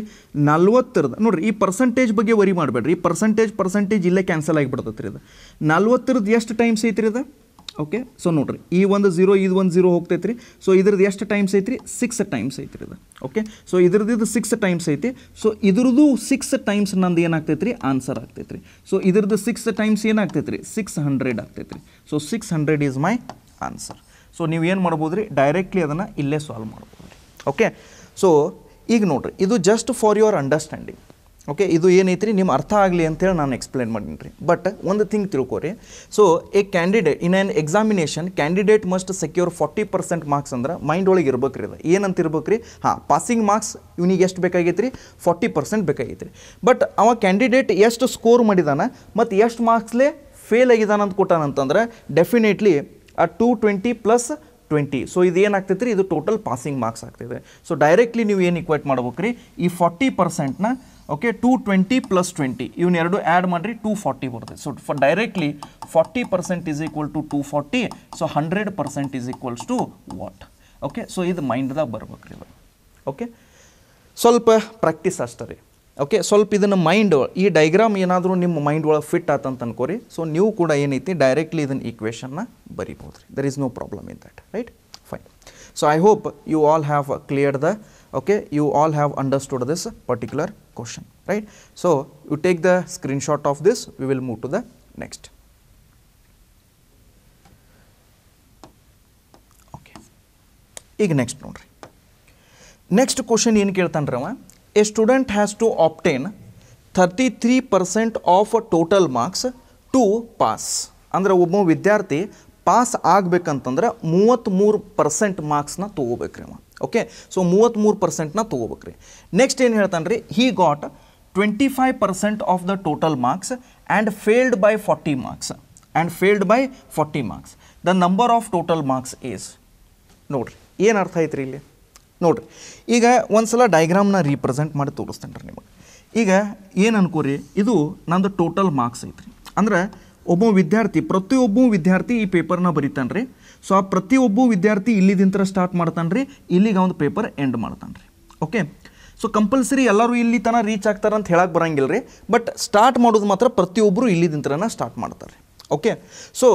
ನಲ್ವತ್ತರದ ನೋಡಿರಿ ಈ ಪರ್ಸೆಂಟೇಜ್ ಬಗ್ಗೆ ವರಿ ಮಾಡಬೇಡ್ರಿ ಈ ಪರ್ಸೆಂಟೇಜ್ ಪರ್ಸಂಟೇಜ್ ಇಲ್ಲೇ ಕ್ಯಾನ್ಸಲ್ ಆಗಿಬಿಡ್ತೈತೆ ರೀ ಇದು ನಲ್ವತ್ತರದ್ದು ಎಷ್ಟು ಟೈಮ್ಸ್ ಐತ್ರಿ ಇದು ಓಕೆ ಸೊ ನೋಡಿರಿ ಈ ಒಂದು ಝೀರೋ ಇದು ಒಂದು ಝೀರೋ ಹೋಗ್ತೈತೆ ರೀ ಸೊ ಇದ್ರದ್ದು ಎಷ್ಟು ಟೈಮ್ಸ್ ಐತ್ರಿ ಸಿಕ್ಸ್ ಟೈಮ್ಸ್ ಐತ್ರಿ ಇದು ಓಕೆ ಸೊ ಇದ್ರದ್ದು ಸಿಕ್ಸ್ ಟೈಮ್ಸ್ ಐತಿ ಸೊ ಇದ್ರದ್ದು ಸಿಕ್ಸ್ ಟೈಮ್ಸ್ ನಂದು ಏನಾಗ್ತೈತ್ರಿ ಆನ್ಸರ್ ಆಗ್ತೈತ್ರಿ ಸೊ ಇದ್ರದ್ದು ಸಿಕ್ಸ್ ಟೈಮ್ಸ್ ಏನಾಗ್ತೈತೆ ರೀ ಸಿಕ್ಸ್ ಹಂಡ್ರೆಡ್ ಆಗ್ತೈತೆ ರೀ so six hundred is my answer so ನೀವು ಏನು ಮಾಡ್ಬೋದು ರೀ ಡೈರೆಕ್ಟ್ಲಿ ಅದನ್ನು ಇಲ್ಲೇ ಸಾಲ್ವ್ ಮಾಡ್ಬೋದು ರೀ ಓಕೆ ಸೊ ಈಗ ನೋಡಿರಿ ಇದು just for your understanding okay ಇದು ಏನೈತೆ ರೀ ನಿಮ್ಮ ಅರ್ಥ ಆಗಲಿ ಅಂತೇಳಿ ನಾನು ಎಕ್ಸ್ಪ್ಲೇನ್ ಮಾಡೀನಿ ರೀ ಬಟ್ ಒಂದು ಥಿಂಗ್ ತಿಳ್ಕೊರಿ so a candidate in an examination candidate must secure forty percent marks ಅಂದ್ರೆ ಮೈಂಡ್ ಒಳಗೆ ಇರ್ಬೇಕು ರೀ ಅದು ಏನಂತ ಇರ್ಬೇಕು ರೀ ಹಾಂ ಪಾಸಿಂಗ್ ಮಾರ್ಕ್ಸ್ ಇವನಿಗೆ ಎಷ್ಟು ಬೇಕಾಗೈತೆ ರೀ ಫಾರ್ಟಿ ಪರ್ಸೆಂಟ್ ಬೇಕಾಗಿತ್ತು ರೀ ಬಟ್ ಅವ ಕ್ಯಾಂಡಿಡೇಟ್ ಎಷ್ಟು ಸ್ಕೋರ್ ಮಾಡಿದಾನೆ ಮತ್ತು ಎಷ್ಟು ಮಾರ್ಕ್ಸ್ಲೇ ಫೇಲ್ ಆಗಿದಾನ ಅಂತ ಕೊಟ್ಟಾನಂತಂದ್ರೆ ಡೆಫಿನೆಟ್ಲಿ ಆ two twenty plus twenty so ಇದು ಇದು ಟೋಟಲ್ ಪಾಸಿಂಗ್ ಮಾರ್ಕ್ಸ್ ಆಗ್ತಿದೆ ಸೊ ಡೈರೆಕ್ಟ್ಲಿ ನೀವು ಏನು ಇಕ್ವೈಟ್ ಮಾಡ್ಬೇಕು ರೀ ಈ ಫಾರ್ಟಿ ಪರ್ಸೆಂಟ್ನ okay two twenty plus twenty ಇವ್ನ ಎರಡು ಆ್ಯಡ್ ಮಾಡಿರಿ ಟೂ ಫಾರ್ಟಿ ಬರ್ತದೆ ಸೊ ಫ directly forty percent is equal to two forty so hundred percent is equals to what okay so ಇದು ಮೈಂಡ್ದಾಗ ಬರ್ಬೇಕು ರೀ ಓಕೆ ಸ್ವಲ್ಪ ಪ್ರಾಕ್ಟೀಸ್ ಅಷ್ಟೇ ರೀ ಓಕೆ ಸ್ವಲ್ಪ ಇದನ್ನು ಮೈಂಡ್ ಈ ಡೈಗ್ರಾಮ್ ಏನಾದರೂ ನಿಮ್ಮ ಮೈಂಡ್ ಒಳಗೆ ಫಿಟ್ ಆತಂತ ಅನ್ಕೋರಿ ಸೊ ನೀವು ಕೂಡ ಏನೈತಿ ಡೈರೆಕ್ಟ್ಲಿ ಇದನ್ನು ಈಕ್ವೇಷನ್ನ ಬರಿಬೋದು ರೀ there is no problem in that right fine so I hope you all have clear the okay you all have understood this particular question right so you take the screenshot of this we will move to the next okay next next question in keltanre a student has to obtain 33 of total marks to pass andre obbo vidyarthi pass agbekantandre 33 percent marks na tagobekre ma okay so ಮೂವತ್ತ್ಮೂರು ಪರ್ಸೆಂಟ್ನ ತೊಗೋಬೇಕ್ರಿ next ಏನು ಹೇಳ್ತಾನೆ ರೀ he got twenty five percent of the total marks and failed by forty marks and failed by forty marks the number of total marks is ನೋಡಿರಿ ಏನು ಅರ್ಥ ಐತ್ರಿ ರೀ ಇಲ್ಲಿ ನೋಡ್ರಿ ಈಗ ಒಂದು ಸಲ ಡೈಗ್ರಾಮ್ನ ರೀಪ್ರೆಸೆಂಟ್ ಮಾಡಿ ತೋರಿಸ್ತೇನೆ ರೀ ನಿಮಗೆ ಈಗ ಏನು ಅನ್ಕೋರಿ ಇದು ನಂದು ಟೋಟಲ್ ಮಾರ್ಕ್ಸ್ ಐತ್ರಿ ಅಂದ್ರೆ ಒಬ್ಬ ವಿದ್ಯಾರ್ಥಿ ಪ್ರತಿಯೊಬ್ಬ ವಿದ್ಯಾರ್ಥಿ ಈ ಪೇಪರ್ನ ಬರೀತಾನೆ ರೀ ಸೊ ಆ ಪ್ರತಿಯೊಬ್ಬ ವಿದ್ಯಾರ್ಥಿ ಇಲ್ಲಿದಿಂತರ ಸ್ಟಾರ್ಟ್ ಮಾಡ್ತಾನೆ ರೀ ಇಲ್ಲಿಗೆ ಒಂದು ಪೇಪರ್ ಎಂಡ್ ಮಾಡ್ತಾನೆ ರೀ ಓಕೆ ಸೊ ಕಂಪಲ್ಸರಿ ಎಲ್ಲರೂ ಇಲ್ಲಿ ತನಕ ರೀಚ್ ಆಗ್ತಾರೆ ಅಂತ ಹೇಳಕ್ಕೆ ಬರೋಂಗಿಲ್ಲ ರೀ ಬಟ್ ಸ್ಟಾರ್ಟ್ ಮಾಡೋದು ಮಾತ್ರ ಪ್ರತಿಯೊಬ್ಬರು ಇಲ್ಲಿದಿಂತ್ರನ ಸ್ಟಾರ್ಟ್ ಮಾಡ್ತಾರೆ ಓಕೆ ಸೊ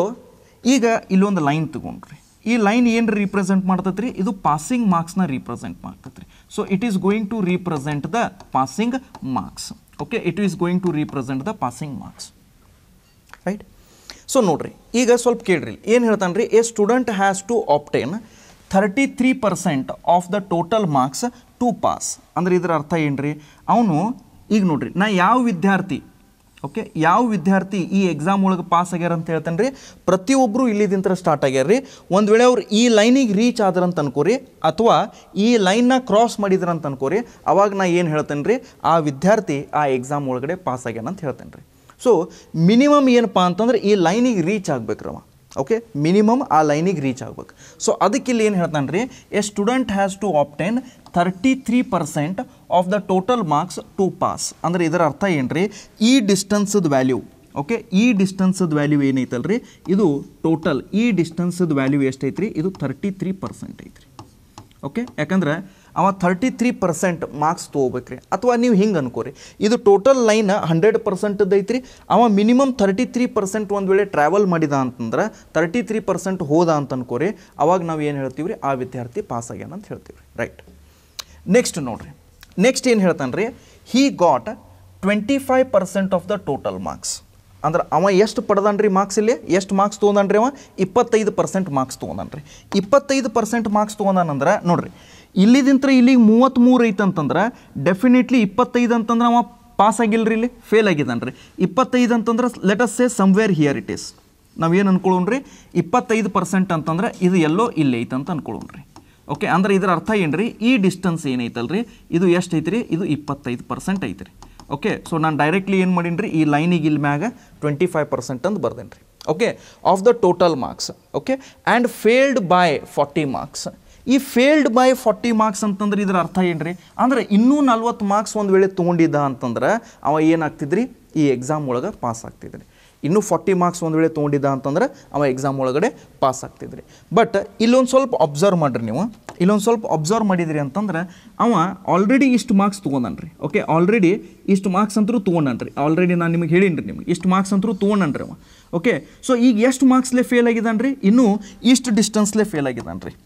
ಈಗ ಇಲ್ಲೊಂದು ಲೈನ್ ತಗೊಂಡ್ರಿ ಈ ಲೈನ್ ಏನು ರೀಪ್ರೆಸೆಂಟ್ ಮಾಡ್ತೈತೆ ರೀ ಇದು ಪಾಸಿಂಗ್ ಮಾರ್ಕ್ಸ್ನ ರೀಪ್ರೆಸೆಂಟ್ ಮಾಡ್ತೈತೆ ರೀ so it is going to represent the passing marks okay it is going to represent the passing marks right so ನೋಡಿರಿ ಈಗ ಸ್ವಲ್ಪ ಕೇಳ್ರಿ ಏನು ಹೇಳ್ತಾನೆ ರೀ a student has to obtain thirty three percent of the total marks to pass ಅಂದ್ರೆ ಇದರ ಅರ್ಥ ಏನು ರೀ ಅವನು ಈಗ ನೋಡ್ರಿ ನಾ ಯಾವ ವಿದ್ಯಾರ್ಥಿ ಓಕೆ ಯಾವ ವಿದ್ಯಾರ್ಥಿ ಈ ಎಕ್ಸಾಮ್ ಒಳಗೆ ಪಾಸ್ ಆಗ್ಯಾರ ಅಂತ ಹೇಳ್ತಾನೆ ರೀ ಪ್ರತಿಯೊಬ್ಬರು ಇಲ್ಲಿದಿಂತ ಸ್ಟಾರ್ಟ್ ಆಗ್ಯಾರ ರೀ ಒಂದು ವೇಳೆ ಅವ್ರು ಈ ಲೈನಿಗೆ ರೀಚ್ ಆದ್ರಂತ ಅನ್ಕೋರಿ ಅಥವಾ ಈ ಲೈನ್ನ ಕ್ರಾಸ್ ಮಾಡಿದ್ರಂತ ಅನ್ಕೋರಿ ಅವಾಗ ನಾ ಏನು ಹೇಳ್ತೇನೆ ರೀ ಆ ವಿದ್ಯಾರ್ಥಿ ಆ ಎಕ್ಸಾಮ್ ಒಳಗಡೆ ಪಾಸ್ ಆಗ್ಯಾನ ಅಂತ ಹೇಳ್ತೇನೆ ರೀ ಸೊ ಮಿನಿಮಮ್ ಏನಪ್ಪ ಅಂತಂದ್ರೆ ಈ ಲೈನಿಗೆ ರೀಚ್ ಆಗ್ಬೇಕ್ರವ ಓಕೆ ಮಿನಿಮಮ್ ಆ ಲೈನಿಗೆ ರೀಚ್ ಆಗ್ಬೇಕು ಸೊ ಅದಕ್ಕೆ ಇಲ್ಲಿ ಏನು ಹೇಳ್ತಾನೆ ರೀ a student has to obtain thirty three percent of the total marks to pass ಅಂದರೆ ಇದರ ಅರ್ಥ ಏನು ರೀ ಈ ಡಿಸ್ಟೆನ್ಸದ ವ್ಯಾಲ್ಯೂ ಓಕೆ ಈ ಡಿಸ್ಟೆನ್ಸದ ವ್ಯಾಲ್ಯೂ ಏನೈತಲ್ಲ ರೀ ಇದು ಟೋಟಲ್ ಈ ಡಿಸ್ಟೆನ್ಸದ ವ್ಯಾಲ್ಯೂ ಎಷ್ಟೈತ್ರಿ ಇದು ತರ್ಟಿ ತ್ರೀ ಪರ್ಸೆಂಟ್ ಐತ್ರಿ ಓಕೆ ಯಾಕಂದ್ರೆ ಅವ ಥರ್ಟಿ ತ್ರೀ ಪರ್ಸೆಂಟ್ ಮಾರ್ಕ್ಸ್ ತೊಗೋಬೇಕು ಅಥವಾ ನೀವು ಹಿಂಗೆ ಅನ್ಕೋರಿ ಇದು ಟೋಟಲ್ ಲೈನ್ ಹಂಡ್ರೆಡ್ ಪರ್ಸೆಂಟದ್ದು ಐತ್ರಿ ಅವ ಮಿನಿಮಮ್ ತರ್ಟಿ ತ್ರೀ ಪರ್ಸೆಂಟ್ ಒಂದು ವೇಳೆ ಟ್ರಾವೆಲ್ ಮಾಡಿದ ಅಂತಂದ್ರೆ ತರ್ಟಿ ತ್ರೀ ಪರ್ಸೆಂಟ್ ಹೋದ ಅಂತ ಅನ್ಕೋರಿ ಅವಾಗ ನಾವು ಏನು ಹೇಳ್ತೀವಿ ರೀ ಆ ವಿದ್ಯಾರ್ಥಿ ಪಾಸ್ ಆಗ್ಯಾನ ಅಂತ ಹೇಳ್ತೀವಿ ರೈಟ್ ನೆಕ್ಸ್ಟ್ ನೋಡಿರಿ ನೆಕ್ಸ್ಟ್ ಏನು ಹೇಳ್ತಾನೆ ರೀ he got twenty five percent of the total marks ಅಂದ್ರೆ ಅವ ಎಷ್ಟು ರೀ ಮಾರ್ಕ್ಸ್ ಇಲ್ಲಿ ಎಷ್ಟು ಮಾರ್ಕ್ಸ್ ತೊಗೊಂಡ್ರಿ ಅವ ಇಪ್ಪತ್ತೈದು ಪರ್ಸೆಂಟ್ ಮಾರ್ಕ್ಸ್ ತೊಗೊಂಡ್ರಿ ಇಪ್ಪತ್ತೈದು ಪರ್ಸೆಂಟ್ ಮಾರ್ಕ್ಸ್ ತೊಗೊಂಡಾನಂದ್ರೆ ನೋಡಿರಿ ಇಲ್ಲಿದಿಂತ್ರ ಇಲ್ಲಿಗೆ ಮೂವತ್ತ್ಮೂರು ಐತಂತಂದ್ರೆ ಡೆಫಿನೆಟ್ಲಿ ಇಪ್ಪತ್ತೈದು ಅಂತಂದ್ರೆ ಅವ ಪಾಸ್ ಆಗಿಲ್ಲ ರೀ ಇಲ್ಲಿ ಫೇಲ್ ಆಗಿದ್ದಾನೆ ರೀ ಇಪ್ಪತ್ತೈದು ಅಂತಂದ್ರೆ as say somewhere here it is ನಾವೇನು ಅನ್ಕೊಳ್ಳೋಣ ರೀ ಇಪ್ಪತ್ತೈದು ಪರ್ಸೆಂಟ್ ಅಂತಂದ್ರೆ ಇದು ಎಲ್ಲೋ ಇಲ್ಲಿ ಅಂತ ಅನ್ಕೊಳ್ಳೋಣ ರೀ ಓಕೆ ಅಂದ್ರೆ ಇದರ ಅರ್ಥ ಏನು ರೀ ಈ ಡಿಸ್ಟೆನ್ಸ್ ಏನೈತಲ್ಲ ರೀ ಇದು ಎಷ್ಟು ಐತ್ರಿ ಇದು ಇಪ್ಪತ್ತೈದು ಪರ್ಸೆಂಟ್ ರೀ ಓಕೆ ಸೊ ನಾನು ಡೈರೆಕ್ಟ್ಲಿ ಏನು ಮಾಡೀನಿ ರೀ ಈ ಲೈನಿಗೆ ಇಲ್ಲಿ ಮ್ಯಾಗ ಟ್ವೆಂಟಿ ಫೈವ್ ಪರ್ಸೆಂಟ್ ಅಂತ ಬರ್ದೇನೆ ರೀ okay of the total marks okay and failed by forty marks ಈ ಫೇಲ್ಡ್ ಬೈ ಫಾರ್ಟಿ ಮಾರ್ಕ್ಸ್ ಅಂತಂದ್ರೆ ಇದರ ಅರ್ಥ ಏನ್ರಿ ಅಂದ್ರೆ ಇನ್ನೂ ನಲ್ವತ್ತು ಮಾರ್ಕ್ಸ್ ಒಂದು ವೇಳೆ ತೊಗೊಂಡಿದ್ದ ಅಂತಂದ್ರೆ ಅವ ಏನಾಗ್ತಿದ್ರಿ ಈ ಎಕ್ಸಾಮ್ ಒಳಗೆ ಪಾಸ್ ಆಗ್ತಿದ್ರಿ ಇನ್ನೂ ಫಾರ್ಟಿ ಮಾರ್ಕ್ಸ್ ಒಂದು ವೇಳೆ ತೊಗೊಂಡಿದ್ದ ಅಂತಂದ್ರೆ ಅವ ಎಕ್ಸಾಮ್ ಒಳಗಡೆ ಪಾಸ್ ಆಗ್ತಿದ್ರಿ ಬಟ್ ಇಲ್ಲೊಂದು ಸ್ವಲ್ಪ ಅಬ್ಸರ್ವ್ ಮಾಡ್ರಿ ನೀವು ಇಲ್ಲೊಂದು ಸ್ವಲ್ಪ ಅಬ್ಸರ್ವ್ ಮಾಡಿದ್ರಿ ಅಂತಂದ್ರೆ ಅವ ಆಲ್ರೆಡಿ ಇಷ್ಟು ಮಾರ್ಕ್ಸ್ ತೊಗೊಂಡನ್ರಿ ಓಕೆ ಆಲ್ರೆಡಿ ಇಷ್ಟು ಮಾರ್ಕ್ಸ್ ಅಂತರೂ ತೊಗೊಂಡನ್ರಿ ಆಲ್ರೆಡಿ ನಾನು ನಿಮಗೆ ಹೇಳಿನ್ರಿ ನಿಮ್ಗೆ ಇಷ್ಟು ಮಾರ್ಕ್ಸ್ ಅಂತರೂ ತೊಗೊಂಡನ್ರಿ ಅವ ಓಕೆ ಸೊ ಈಗ ಎಷ್ಟು ಮಾರ್ಕ್ಸ್ಲೇ ಫೇಲ್ ಆಗಿದ್ದಾನ್ರಿ ಇನ್ನೂ ಇಷ್ಟು ಡಿಸ್ಟೆನ್ಸ್ಲೇ ಫೇಲ್ ಆಗಿದ್ದಾನ್ರಿ ರೀ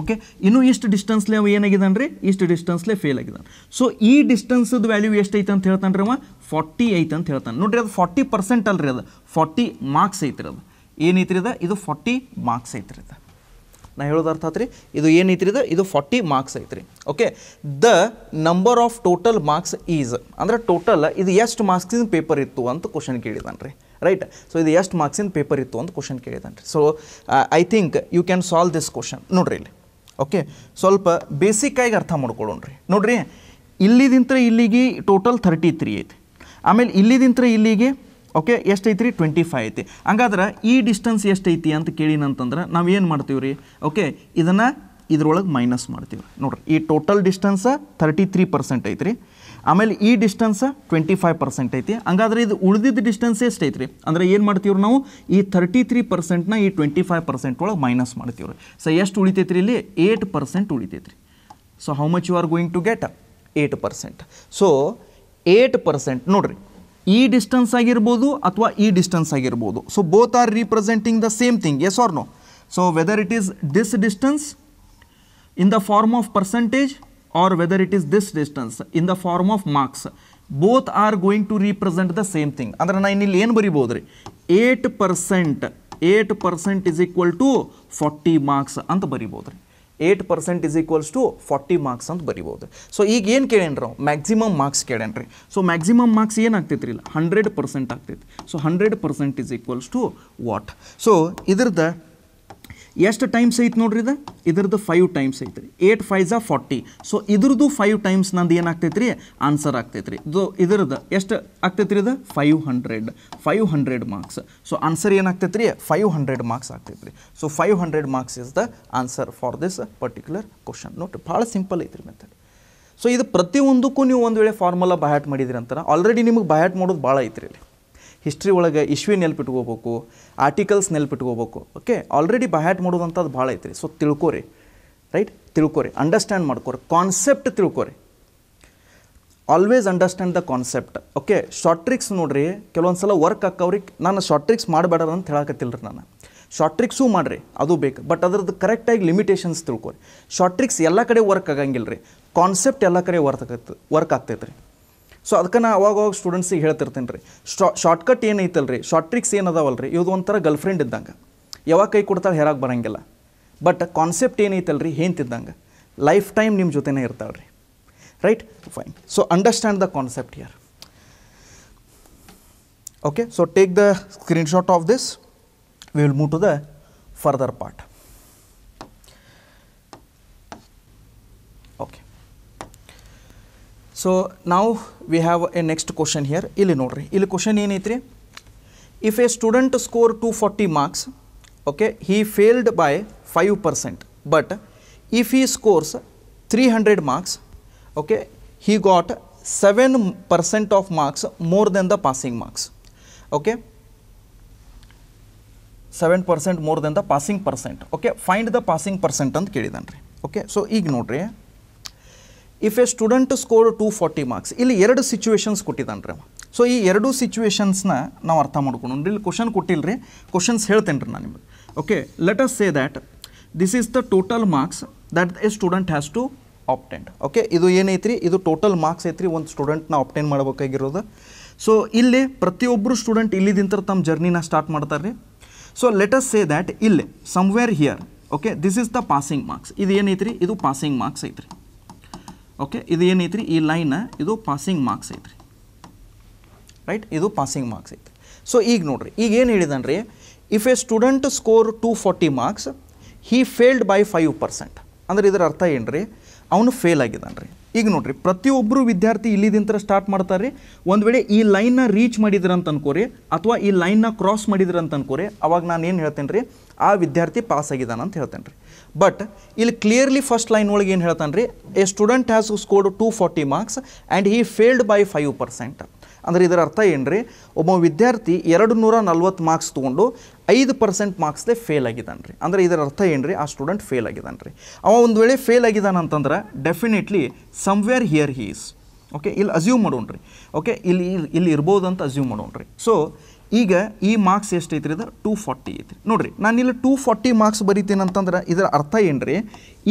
ಓಕೆ ಇನ್ನು ಇಷ್ಟು ಡಿಸ್ಟೆನ್ಸ್ಲೆ ಅವ ಏನಾಗಿದ್ದಾನೆ ರೀ ಇಷ್ಟು ಡಿಸ್ಟೆನ್ಸ್ಲೆ ಫೇಲ್ ಆಗಿದ್ದಾನೆ ಸೊ ಈ ಡಿಸ್ಟೆನ್ಸದ ವ್ಯಾಲ್ಯೂ ಎಷ್ಟೈತೆ ಅಂತ ಹೇಳ್ತಾನೆ ರೀ ಅವ ಫಾರ್ಟಿ ಐತೆ ಅಂತ ಹೇಳ್ತಾನೆ ನೋಡಿರಿ ಅದು ಫಾರ್ಟಿ ಪರ್ಸೆಂಟ್ ಅಲ್ರಿ ಅದು ಫಾರ್ಟಿ ಮಾರ್ಕ್ಸ್ ಐತ್ರಿ ಅದು ಏನೈತ್ರಿ ಅದು ಇದು ಫಾರ್ಟಿ ಮಾರ್ಕ್ಸ್ ಐತ್ರಿ ಅದು ನಾ ಹೇಳೋದು ಅರ್ಥ ಆತ್ರಿ ಇದು ಏನೈತ್ರಿ ಇದು ಇದು ಫಾರ್ಟಿ ಮಾರ್ಕ್ಸ್ ಐತ್ರಿ okay the number of total marks is ಅಂದರೆ ಟೋಟಲ್ ಇದು ಎಷ್ಟು ಮಾರ್ಕ್ಸಿಂದ ಪೇಪರ್ ಇತ್ತು ಅಂತ ಕ್ವಶನ್ ಕೇಳಿದಾನೆ ರೀ ರೈಟ್ ಸೊ ಇದು ಎಷ್ಟು ಮಾರ್ಕ್ಸಿಂದ ಪೇಪರ್ ಇತ್ತು ಅಂತ ಕ್ವಶನ್ ಕೇಳಿದಾನೆ ರೀ so I think you can solve this question ನೋಡ್ರಿ ಇಲ್ಲಿ ಓಕೆ ಸ್ವಲ್ಪ ಬೇಸಿಕ್ಕಾಗಿ ಅರ್ಥ ರೀ ನೋಡ್ರಿ ಇಲ್ಲಿದಿಂತ್ರ ಇಲ್ಲಿಗೆ ಟೋಟಲ್ ಥರ್ಟಿ ತ್ರೀ ಐತಿ ಆಮೇಲೆ ಇಲ್ಲಿದಿಂತ್ರ ಇಲ್ಲಿಗೆ ಓಕೆ ಎಷ್ಟೈತಿ ರೀ ಟ್ವೆಂಟಿ ಫೈವ್ ಐತಿ ಹಂಗಾದ್ರೆ ಈ ಡಿಸ್ಟೆನ್ಸ್ ಎಷ್ಟೈತಿ ಅಂತ ಕೇಳಿನಂತಂದ್ರೆ ನಾವು ಏನು ಮಾಡ್ತೀವಿ ರೀ ಓಕೆ ಇದನ್ನು ಇದ್ರೊಳಗೆ ಮೈನಸ್ ಮಾಡ್ತೀವಿ ನೋಡ್ರಿ ಈ ಟೋಟಲ್ ಡಿಸ್ಟೆನ್ಸ ಥರ್ಟಿ ತ್ರೀ ಪರ್ಸೆಂಟ್ ಐತ್ರಿ ಆಮೇಲೆ ಈ ಡಿಸ್ಟೆನ್ಸ್ ಟ್ವೆಂಟಿ ಫೈವ್ ಪರ್ಸೆಂಟ್ ಐತಿ ಹಂಗಾದ್ರೆ ಇದು ಉಳಿದಿದ್ದ ಡಿಸ್ಟೆನ್ಸ್ ಎಷ್ಟು ಐತ್ರಿ ಅಂದರೆ ಏನು ಮಾಡ್ತೀವ್ರಿ ನಾವು ಈ ಥರ್ಟಿ ತ್ರೀ ಪರ್ಸೆಂಟ್ನ ಈ ಟ್ವೆಂಟಿ ಫೈವ್ ಪರ್ಸೆಂಟ್ ಒಳಗೆ ಮೈನಸ್ ಮಾಡ್ತೀವ್ರಿ ಸೊ ಎಷ್ಟು ಉಳಿತೈತ್ರಿ ಇಲ್ಲಿ ಏಟ್ ಪರ್ಸೆಂಟ್ ಉಳಿತೈತ್ರಿ so how much you are going to get eight percent so eight percent ನೋಡಿರಿ ಈ ಡಿಸ್ಟೆನ್ಸ್ ಆಗಿರ್ಬೋದು ಅಥವಾ ಈ ಡಿಸ್ಟೆನ್ಸ್ ಆಗಿರ್ಬೋದು so both are representing the same thing yes or no so whether it is ಡಿಸ್ distance in the form of percentage or whether it is this distance in the form of marks both are going to represent the same thing ಅಂದ್ರೆ ನಾನು ಇನ್ನಿಲ್ಲಿ ಏನು ಬರಿಬೋದು ರೀ eight percent eight percent is equal to forty marks ಅಂತ ಬರಿಬೋದು ರೀ eight percent is equals to forty marks ಅಂತ ಬರಿಬೋದು ಸೊ ಈಗ ಏನು ಕೇಳೇನ್ರಿ ನಾವು ಮ್ಯಾಕ್ಸಿಮಮ್ ಮಾರ್ಕ್ಸ್ ಕೇಳೇನ್ರಿ ಸೊ ಮ್ಯಾಕ್ಸಿಮಮ್ ಮಾರ್ಕ್ಸ್ ಏನಾಗ್ತೈತೆ ರೀ ಇಲ್ಲ ಹಂಡ್ರೆಡ್ ಪರ್ಸೆಂಟ್ ಆಗ್ತೈತಿ so hundred percent is equals to what so ಇದ್ರದ ಎಷ್ಟು ಟೈಮ್ಸ್ ಐತೆ ನೋಡ್ರಿ ಇದು ಇದ್ರದ್ದು ಫೈವ್ ಟೈಮ್ಸ್ ಐತೆ ರೀ ಏಟ್ ಫೈಝಾ ಫಾರ್ಟಿ ಸೊ ಇದ್ರದ್ದು ಫೈವ್ ಟೈಮ್ಸ್ ನಂದು ಏನಾಗ್ತೈತೆ ರೀ ಆನ್ಸರ್ ಆಗ್ತೈತೆ ರೀ ಇದು ಇದ್ರದ್ದು ಎಷ್ಟು ಆಗ್ತೈತೆ ರೀ ಇದು five hundred five hundred marks so answer ಏನಾಗ್ತೈತೆ ರೀ ಫೈವ್ ಹಂಡ್ರೆಡ್ ಮಾರ್ಕ್ಸ್ ಆಗ್ತೈತೆ ರೀ so five hundred marks is the answer for this particular question ನೋಡಿರಿ ಭಾಳ ಸಿಂಪಲ್ ಐತ್ರಿ ಮೆಥಡ್ ಸೊ ಇದು ಪ್ರತಿಯೊಂದಕ್ಕೂ ನೀವು ಒಂದು ವೇಳೆ ಫಾರ್ಮುಲಾ ಬಯಾಟ್ ಮಾಡಿದ್ರಿ ಮಾಡಿದಿರಿ ಅಂತಾರೆ ಆಲ್ರೆಡಿ ನಿಮಗೆ ಬಯಾಟ್ ಮಾಡೋದು ಭಾಳ ಐತ್ರಿ ಇಲ್ಲಿ ಹಿಸ್ಟ್ರಿ ಒಳಗೆ ಇಶ್ವಿ ನೆಲ್ಪಿಟ್ಕೋಬೇಕು ಆರ್ಟಿಕಲ್ಸ್ ನೆಲ್ಪಿಟ್ಕೋಬೇಕು ಓಕೆ ಆಲ್ರೆಡಿ ಬಹ್ಯಾಟ್ ಮಾಡೋದಂಥದ್ದು ಭಾಳ ಐತ್ರಿ ಸೊ ತಿಳ್ಕೊರಿ ರೈಟ್ ತಿಳ್ಕೊರಿ ಅಂಡರ್ಸ್ಟ್ಯಾಂಡ್ ಮಾಡ್ಕೊರಿ ಕಾನ್ಸೆಪ್ಟ್ ತಿಳ್ಕೊರಿ always understand the concept okay short tricks ನೋಡ್ರಿ ಕೆಲವೊಂದು ಸಲ ವರ್ಕ್ ಹಾಕೋರಿಗೆ ನಾನು ಶಾರ್ಟ್ ಟ್ರಿಕ್ಸ್ ಮಾಡಬೇಡ ಅಂತ ಹೇಳಕತ್ತಿಲ್ಲ ನಾನು ಶಾರ್ಟ್ ಟ್ರಿಕ್ಸೂ ಮಾಡಿರಿ ಅದು ಬೇಕು ಬಟ್ ಅದ್ರದ್ದು ಕರೆಕ್ಟಾಗಿ ಲಿಮಿಟೇಷನ್ಸ್ ತಿಳ್ಕೊರಿ ಶಾರ್ಟ್ ಟ್ರಿಕ್ಸ್ ಎಲ್ಲ ಕಡೆ ವರ್ಕ್ ಆಗಂಗಿಲ್ಲ ರೀ ಕಾನ್ಸೆಪ್ಟ್ ಎಲ್ಲ ಕಡೆ ವರ್ಕ್ ಆಗತ್ತೆ ವರ್ಕ್ ಆಗ್ತೈತೆ ರೀ ಸೊ ಅದಕ್ಕೆ ನಾ ಅವಾಗ ಸ್ಟೂಡೆಂಟ್ಸಿಗೆ ಹೇಳ್ತಿರ್ತೀನಿ ರೀ ಶಾ ಶಾರ್ಟ್ಕಟ್ ಏನೈತಲ್ಲ ರೀ ಶಾರ್ಟ್ ಟ್ರಿಕ್ಸ್ ಏನು ರೀ ಇದು ಒಂಥರ ಗರ್ಲ್ಫ್ರೆಂಡ್ ಇದ್ದಂಗೆ ಯಾವಾಗ ಕೈ ಕೊಡ್ತಾಳೆ ಹೇರಾಗ ಬರೋಂಗಿಲ್ಲ ಬಟ್ ಕಾನ್ಸೆಪ್ಟ್ ಏನೈತಲ್ಲ ರೀ ಹೇಂತಿದ್ದಂಗೆ ಲೈಫ್ ಟೈಮ್ ನಿಮ್ಮ ಜೊತೆನೇ ಇರ್ತಾಳೆ ರೀ right fine so understand the concept here okay so take the screenshot of this we will move to the further part so ना we have a next question here इले नोड़ी इले question and if a student score two forty marks okay failed by five percent but if he scores three hundred marks okay got seven percent of marks more than the passing marks okay seven percent more than the passing percent okay find the passing percent अंत कैदन रही okay so नोड़ी if a student score two forty marks ಇಲ್ಲಿ ಎರಡು situations ಕೊಟ್ಟಿದ್ದಾನೆ ರೀ so ಈ ಎರಡು ಸಿಚುವೇಶನ್ಸ್ನ ನಾವು ಅರ್ಥ ಮಾಡ್ಕೊಂಡು ಇಲ್ಲಿ ಕ್ವಶನ್ ಕೊಟ್ಟಿಲ್ಲ ರೀ ಕ್ವಶನ್ಸ್ ಹೇಳ್ತೇನೆ ರೀ ನಾನು ನಿಮಗೆ okay let us say that this is the total marks that a student has to obtain okay ಇದು ಏನೈತ್ರಿ ಇದು ಟೋಟಲ್ ಮಾರ್ಕ್ಸ್ ಐತ್ರಿ ಒಂದು ಸ್ಟೂಡೆಂಟ್ನ ಆಪ್ಟೈನ್ ಮಾಡಬೇಕಾಗಿರೋದು ಸೊ ಇಲ್ಲಿ ಪ್ರತಿಯೊಬ್ಬರು ಸ್ಟೂಡೆಂಟ್ ಇಲ್ಲಿದಿಂತ ತಮ್ಮ ಜರ್ನಿನ ಸ್ಟಾರ್ಟ್ ಮಾಡ್ತಾರೆ ರೀ ಸೊ ಲೆಟಸ್ ಸೇ ದ್ಯಾಟ್ ಇಲ್ಲಿ somewhere here okay this is the passing marks ಇದು ಏನೈತ್ರಿ ಇದು ಪಾಸಿಂಗ್ ಮಾರ್ಕ್ಸ್ ಐತ್ರಿ ಓಕೆ ಇದು ಏನೈತ್ರಿ ಈ ಲೈನ್ ಇದು ಪಾಸಿಂಗ್ ಮಾರ್ಕ್ಸ್ ಐತ್ರಿ ರೈಟ್ ಇದು ಪಾಸಿಂಗ್ ಮಾರ್ಕ್ಸ್ ಐತ್ರಿ ಸೊ ಈಗ ನೋಡ್ರಿ ಈಗ ಏನು ಹೇಳಿದಾನೆ ರೀ if a student score two forty marks he failed by five percent ಅಂದ್ರೆ ಇದರ ಅರ್ಥ ಏನು ರೀ ಅವನು ಫೇಲ್ ಆಗಿದ್ದಾನೆ ರೀ ಈಗ ನೋಡ್ರಿ ಪ್ರತಿಯೊಬ್ಬರು ವಿದ್ಯಾರ್ಥಿ ಇಲ್ಲಿದಿಂತರ ಸ್ಟಾರ್ಟ್ ಮಾಡ್ತಾರೆ ರೀ ಒಂದು ವೇಳೆ ಈ ಲೈನ್ನ ರೀಚ್ ಅಂತ ಅನ್ಕೋರಿ ಅಥವಾ ಈ ಲೈನ್ನ ಕ್ರಾಸ್ ಮಾಡಿದ್ರಂತ ಅನ್ಕೋರಿ ಅವಾಗ ನಾನು ಏನು ಹೇಳ್ತೇನೆ ರೀ ಆ ವಿದ್ಯಾರ್ಥಿ ಪಾಸ್ ಆಗಿದ್ದಾನಂತ ಅಂತ ಹೇಳ್ತೇನೆ ರೀ ಬಟ್ ಇಲ್ಲಿ ಕ್ಲಿಯರ್ಲಿ ಫಸ್ಟ್ ಲೈನ್ ಒಳಗೆ ಏನು ಹೇಳ್ತಾನೆ ರೀ a student has scored two forty marks and he failed by five percent ಅಂದರೆ ಇದರ ಅರ್ಥ ಏನು ರೀ ಒಬ್ಬ ವಿದ್ಯಾರ್ಥಿ ಎರಡು ನೂರ ನಲ್ವತ್ತು ಮಾರ್ಕ್ಸ್ ತೊಗೊಂಡು ಐದು ಪರ್ಸೆಂಟ್ ಮಾರ್ಕ್ಸ್ದೇ ಫೇಲ್ ಆಗಿದ್ದಾನೆ ರೀ ಅಂದರೆ ಇದರ ಅರ್ಥ ಏನು ರೀ ಆ ಸ್ಟೂಡೆಂಟ್ ಫೇಲ್ ಆಗಿದ್ದಾನೆ ರೀ ಅವ ಒಂದು ವೇಳೆ ಫೇಲ್ ಆಗಿದ್ದಾನಂತಂದ್ರೆ definitely somewhere here he is okay ಇಲ್ಲಿ ಅಸ್ಯೂಮ್ ಮಾಡೋಣ್ರಿ ಓಕೆ ಇಲ್ಲಿ ಇಲ್ಲಿ ಇರ್ಬೋದು ಅಂತ ಅಸ್ಯೂಮ್ ಮಾಡೋಣ್ರಿ ಸೊ ಈಗ ಈ ಮಾರ್ಕ್ಸ್ ಎಷ್ಟೈತ್ರಿ ಇದು ಟೂ ಫಾರ್ಟಿ ಐತ್ರಿ ನೋಡಿರಿ ನಾನಿಲ್ಲಿ ಟೂ ಫಾರ್ಟಿ ಮಾರ್ಕ್ಸ್ ಅಂತಂದ್ರೆ ಇದರ ಅರ್ಥ ಏನ್ರಿ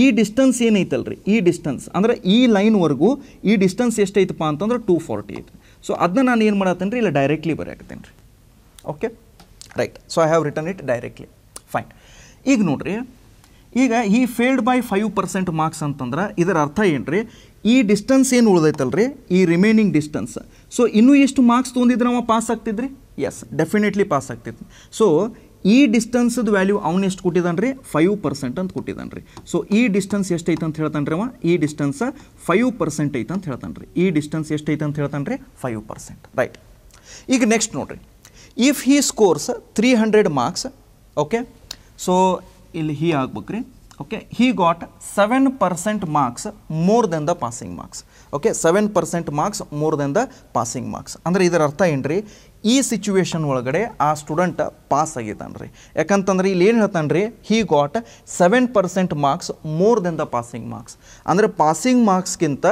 ಈ ಡಿಸ್ಟನ್ಸ್ ಏನೈತಲ್ರಿ ಈ ಡಿಸ್ಟನ್ಸ್ ಅಂದರೆ ಈ ಲೈನ್ವರೆಗೂ ಈ ಡಿಸ್ಟೆನ್ಸ್ ಎಷ್ಟೈತಪ್ಪ ಅಂತಂದ್ರೆ ಟೂ ಫಾರ್ಟಿ ಐತ್ರಿ ಸೊ ಅದನ್ನ ನಾನು ಏನು ಮಾಡತ್ತೇನೆ ರೀ ಇಲ್ಲ ಡೈರೆಕ್ಟ್ಲಿ ಬರೆಯಾಕತ್ತೇನೆ ರೀ okay right so I have written it directly fine ಈಗ ನೋಡ್ರಿ ಈಗ ಈ failed by five percent marks ಅಂತಂದ್ರೆ ಇದರ ಅರ್ಥ ಏನ್ರಿ ಈ ಡಿಸ್ಟೆನ್ಸ್ ಏನು ಉಳ್ದೈತಲ್ರಿ ಈ ರಿಮೈನಿಂಗ್ ಡಿಸ್ಟೆನ್ಸ್ ಸೊ ಇನ್ನೂ ಎಷ್ಟು ಮಾರ್ಕ್ಸ್ ತೊಗೊಂಡಿದ್ರೆ ನಾವು ಪಾಸ್ ಆಗ್ತಿದ್ರಿ ಎಸ್ ಡೆಫಿನೆಟ್ಲಿ ಪಾಸ್ ಆಗ್ತೈತಿ ಸೊ ಈ ಡಿಸ್ಟೆನ್ಸದ ವ್ಯಾಲ್ಯೂ ಅವ್ನು ಎಷ್ಟು ಕೊಟ್ಟಿದ್ದಾನೆ ರೀ ಫೈವ್ ಪರ್ಸೆಂಟ್ ಅಂತ ಕೊಟ್ಟಿದ್ದಾನೆ ರೀ ಸೊ ಈ ಡಿಸ್ಟೆನ್ಸ್ ಎಷ್ಟು ಅಂತ ಹೇಳ್ತಾನೆ ರೀ ಅವ ಈ ಡಿಸ್ಟೆನ್ಸ್ ಫೈವ್ ಪರ್ಸೆಂಟ್ ಐತೆ ಅಂತ ಹೇಳ್ತಾನೆ ರೀ ಈ ಡಿಸ್ಟೆನ್ಸ್ ಎಷ್ಟೈತೆ ಅಂತ ಹೇಳ್ತಾನೆ ರೀ ಫೈವ್ ಪರ್ಸೆಂಟ್ ರೈಟ್ ಈಗ ನೆಕ್ಸ್ಟ್ ನೋಡಿರಿ if he scores three hundred marks okay so ಇಲ್ಲಿ ಹೀ ಆಗ್ಬೇಕು ರೀ okay he got 7% marks more than the passing marks okay 7% marks more than the passing marks ಅಂದರೆ ಇದರ ಅರ್ಥ ಏನ್ರಿ ಈ ಸಿಚುವೇಶನ್ ಒಳಗಡೆ ಆ ಸ್ಟೂಡೆಂಟ್ ಪಾಸ್ ಆಗಿದ್ದಾನೆ ರೀ ಯಾಕಂತಂದ್ರೆ ಇಲ್ಲಿ ಏನು ಹೇಳ್ತಾನೆ ರೀ he got seven percent marks more than the passing marks ಅಂದರೆ ಪಾಸಿಂಗ್ ಮಾರ್ಕ್ಸ್ಗಿಂತ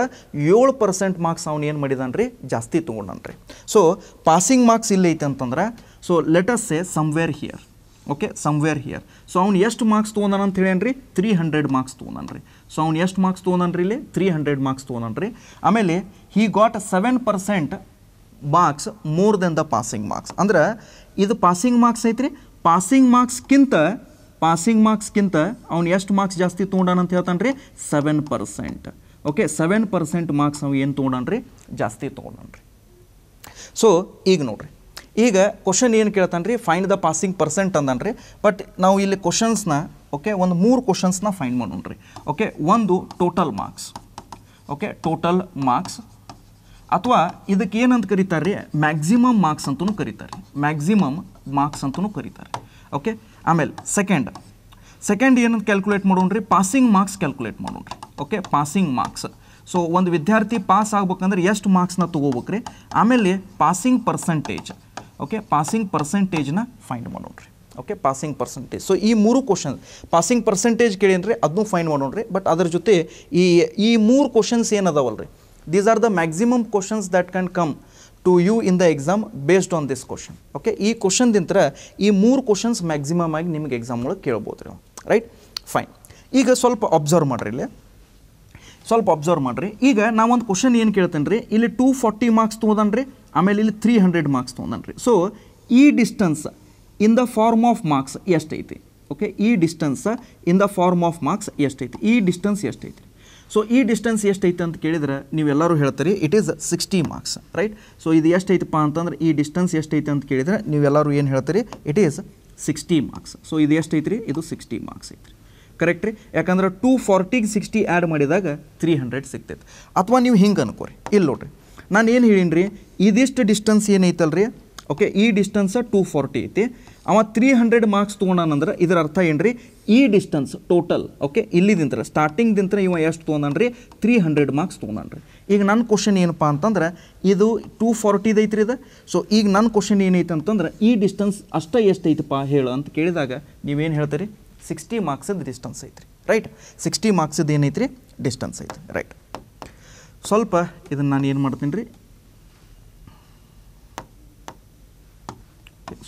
ಏಳು ಪರ್ಸೆಂಟ್ ಮಾರ್ಕ್ಸ್ ಅವ್ನು ಏನು ಮಾಡಿದಾನೆ ರೀ ಜಾಸ್ತಿ ತೊಗೊಂಡನ್ರಿ ರೀ ಸೊ ಪಾಸಿಂಗ್ ಮಾರ್ಕ್ಸ್ ಇಲ್ಲೈತೆ ಅಂತಂದ್ರೆ so let's say somewhere here okay somewhere here so ಅವ್ನು ಎಷ್ಟು ಮಾರ್ಕ್ಸ್ ತೊಗೊಂಡನ ಅಂತ ಹೇಳೇನ್ರಿ ತ್ರೀ ಹಂಡ್ರೆಡ್ ಮಾರ್ಕ್ಸ್ ರೀ ಸೊ ಅವ್ನು ಎಷ್ಟು ಮಾರ್ಕ್ಸ್ ತೊಗೊಂಡನ್ರಿ ಇಲ್ಲಿ ತ್ರೀ ಹಂಡ್ರೆಡ್ ಮಾರ್ಕ್ಸ್ ರೀ ಆಮೇಲೆ he got seven percent marks more than the passing marks ಅಂದ್ರೆ ಇದು ಪಾಸಿಂಗ್ ಮಾರ್ಕ್ಸ್ ಐತ್ರಿ ಪಾಸಿಂಗ್ ಮಾರ್ಕ್ಸ್ಗಿಂತ ಪಾಸಿಂಗ್ ಮಾರ್ಕ್ಸ್ಗಿಂತ ಅವ್ನು ಎಷ್ಟು ಮಾರ್ಕ್ಸ್ ಜಾಸ್ತಿ ತೊಗೊಂಡಾನ ಅಂತ ಹೇಳ್ತಾನೆ ರೀ seven percent okay seven percent marks ಅವ್ನು ಏನು ರೀ ಜಾಸ್ತಿ ರೀ ಸೊ ಈಗ ನೋಡ್ರಿ ಈಗ ಕ್ವಶನ್ ಏನು ಕೇಳ್ತಾನೆ ರೀ ಫೈಂಡ್ ದ ಪಾಸಿಂಗ್ ಪರ್ಸೆಂಟ್ ರೀ ಬಟ್ ನಾವು ಇಲ್ಲಿ ಕ್ವಶನ್ಸ್ನ ಓಕೆ ಒಂದು ಮೂರು ಕ್ವಶನ್ಸ್ನ ಫೈಂಡ್ ಮಾಡೋಣ ರೀ ಓಕೆ ಒಂದು total marks okay total marks ಅಥವಾ ಇದಕ್ಕೆ ಏನಂತ ಕರೀತಾರೆ ರೀ ಮ್ಯಾಕ್ಸಿಮಮ್ ಮಾರ್ಕ್ಸ್ ಅಂತೂ ಕರೀತಾರೆ ಮ್ಯಾಕ್ಸಿಮಮ್ ಮಾರ್ಕ್ಸ್ ಅಂತೂ ಕರೀತಾರೆ ಓಕೆ ಆಮೇಲೆ ಸೆಕೆಂಡ್ ಸೆಕೆಂಡ್ ಏನಂತ ಕ್ಯಾಲ್ಕುಲೇಟ್ ರೀ ಪಾಸಿಂಗ್ ಮಾರ್ಕ್ಸ್ ಕ್ಯಾಲ್ಕುಲೇಟ್ ಮಾಡೋಣ್ರಿ ಓಕೆ ಪಾಸಿಂಗ್ ಮಾರ್ಕ್ಸ್ ಸೊ ಒಂದು ವಿದ್ಯಾರ್ಥಿ ಪಾಸ್ ಆಗ್ಬೇಕಂದ್ರೆ ಎಷ್ಟು ಮಾರ್ಕ್ಸ್ನ ತೊಗೋಬೇಕ್ರಿ ಆಮೇಲೆ ಪಾಸಿಂಗ್ ಪರ್ಸೆಂಟೇಜ್ ಓಕೆ ಪಾಸಿಂಗ್ ಪರ್ಸೆಂಟೇಜ್ನ ಫೈಂಡ್ ಮಾಡೋಣ್ರಿ ಓಕೆ ಪಾಸಿಂಗ್ ಪರ್ಸೆಂಟೇಜ್ ಸೊ ಈ ಮೂರು ಕ್ವಶನ್ ಪಾಸಿಂಗ್ ಪರ್ಸೆಂಟೇಜ್ ಕೇಳೇನ್ರಿ ಅದನ್ನು ಫೈಂಡ್ ಮಾಡೋಣ್ರಿ ಬಟ್ ಅದ್ರ ಜೊತೆ ಈ ಈ ಮೂರು ಕ್ವಶನ್ಸ್ ಏನದಾವಲ್ರಿ these are the maximum questions that can come to you in the exam based on this question okay ಈ ಕ್ವಶನ್ದಿಂತರ ಈ ಮೂರು ಕ್ವಶನ್ಸ್ ಮ್ಯಾಕ್ಸಿಮಮ್ ಆಗಿ ನಿಮಗೆ ಎಕ್ಸಾಮ್ ಒಳಗೆ ಕೇಳ್ಬೋದು ರೀ ರೈಟ್ ಫೈನ್ ಈಗ ಸ್ವಲ್ಪ ಅಬ್ಸರ್ವ್ ಮಾಡಿರಿ ಇಲ್ಲಿ ಸ್ವಲ್ಪ ಅಬ್ಸರ್ವ್ ಮಾಡಿರಿ ಈಗ ನಾವೊಂದು ಕ್ವಶನ್ ಏನು ಕೇಳ್ತೇನೆ ರೀ ಇಲ್ಲಿ ಟೂ ಫಾರ್ಟಿ ಮಾರ್ಕ್ಸ್ ರೀ ಆಮೇಲೆ ಇಲ್ಲಿ ತ್ರೀ ಹಂಡ್ರೆಡ್ ಮಾರ್ಕ್ಸ್ ರೀ ಸೊ ಈ distance in the form of marks ಎಷ್ಟೈತಿ ಓಕೆ ಈ distance in the form of marks ಎಷ್ಟೈತಿ ಈ ಡಿಸ್ಟೆನ್ಸ್ ಎಷ್ಟೈತಿ ಸೊ ಈ ಡಿಸ್ಟೆನ್ಸ್ ಎಷ್ಟೈತೆ ಅಂತ ಕೇಳಿದ್ರೆ ನೀವೆಲ್ಲರೂ ಹೇಳ್ತೀರಿ it is sixty marks right so ಇದು ಎಷ್ಟೈತಪ್ಪ ಅಂತಂದ್ರೆ ಈ ಡಿಸ್ಟೆನ್ಸ್ ಎಷ್ಟೈತೆ ಅಂತ ಕೇಳಿದರೆ ನೀವೆಲ್ಲರೂ ಏನು ಹೇಳ್ತೀರಿ it is sixty marks so ಇದು ರೀ ಇದು ಸಿಕ್ಸ್ಟಿ ಮಾರ್ಕ್ಸ್ ಐತ್ರಿ ಕರೆಕ್ಟ್ ರೀ ಯಾಕಂದ್ರೆ ಟೂ ಫಾರ್ಟಿಗೆ ಸಿಕ್ಸ್ಟಿ ಆ್ಯಡ್ ಮಾಡಿದಾಗ ತ್ರೀ ಹಂಡ್ರೆಡ್ ಸಿಗ್ತೈತೆ ಅಥವಾ ನೀವು ಹಿಂಗೆ ಅನ್ಕೋರಿ ಇಲ್ಲಿ ನೋಡಿರಿ ನಾನು ಏನು ಹೇಳೀನಿ ರೀ ಇದಿಷ್ಟು ಡಿಸ್ಟೆನ್ಸ್ ಏನೈತಲ್ಲ ರೀ ಓಕೆ ಈ ಡಿಸ್ಟೆನ್ಸ ಟೂ ಫಾರ್ಟಿ ಐತಿ ಅವ ತ್ರೀ ಹಂಡ್ರೆಡ್ ಮಾರ್ಕ್ಸ್ ತೊಗೊಂಡಂದ್ರೆ ಇದರ ಅರ್ಥ ಏನು ರೀ ಈ ಡಿಸ್ಟೆನ್ಸ್ ಟೋಟಲ್ ಓಕೆ ಇಲ್ಲಿದಿಂತ್ರ ಸ್ಟಾರ್ಟಿಂಗ್ ದಿಂತ್ರ ಇವ ಎಷ್ಟು ತೊಗೊಂಡ್ರಿ ರೀ ತ್ರೀ ಹಂಡ್ರೆಡ್ ಮಾರ್ಕ್ಸ್ ರೀ ಈಗ ನನ್ನ ಕ್ವಶನ್ ಏನಪ್ಪ ಅಂತಂದ್ರೆ ಇದು ಟೂ ಫಾರ್ಟಿದ ಐತ್ರಿ ಇದು ಸೊ ಈಗ ನನ್ನ ಕ್ವಶನ್ ಏನೈತೆ ಅಂತಂದ್ರೆ ಈ ಡಿಸ್ಟೆನ್ಸ್ ಅಷ್ಟೇ ಎಷ್ಟೈತಪ್ಪ ಹೇಳು ಅಂತ ಕೇಳಿದಾಗ ನೀವೇನು ಹೇಳ್ತೀರಿ ಸಿಕ್ಸ್ಟಿ ಮಾರ್ಕ್ಸಿದ ಡಿಸ್ಟೆನ್ಸ್ ಐತ್ರಿ ರೈಟ್ ಸಿಕ್ಸ್ಟಿ ಏನೈತೆ ಏನೈತ್ರಿ ಡಿಸ್ಟೆನ್ಸ್ ಐತ್ರಿ ರೈಟ್ ಸ್ವಲ್ಪ ಇದನ್ನು ನಾನು ಏನು ಮಾಡ್ತೀನಿ ರೀ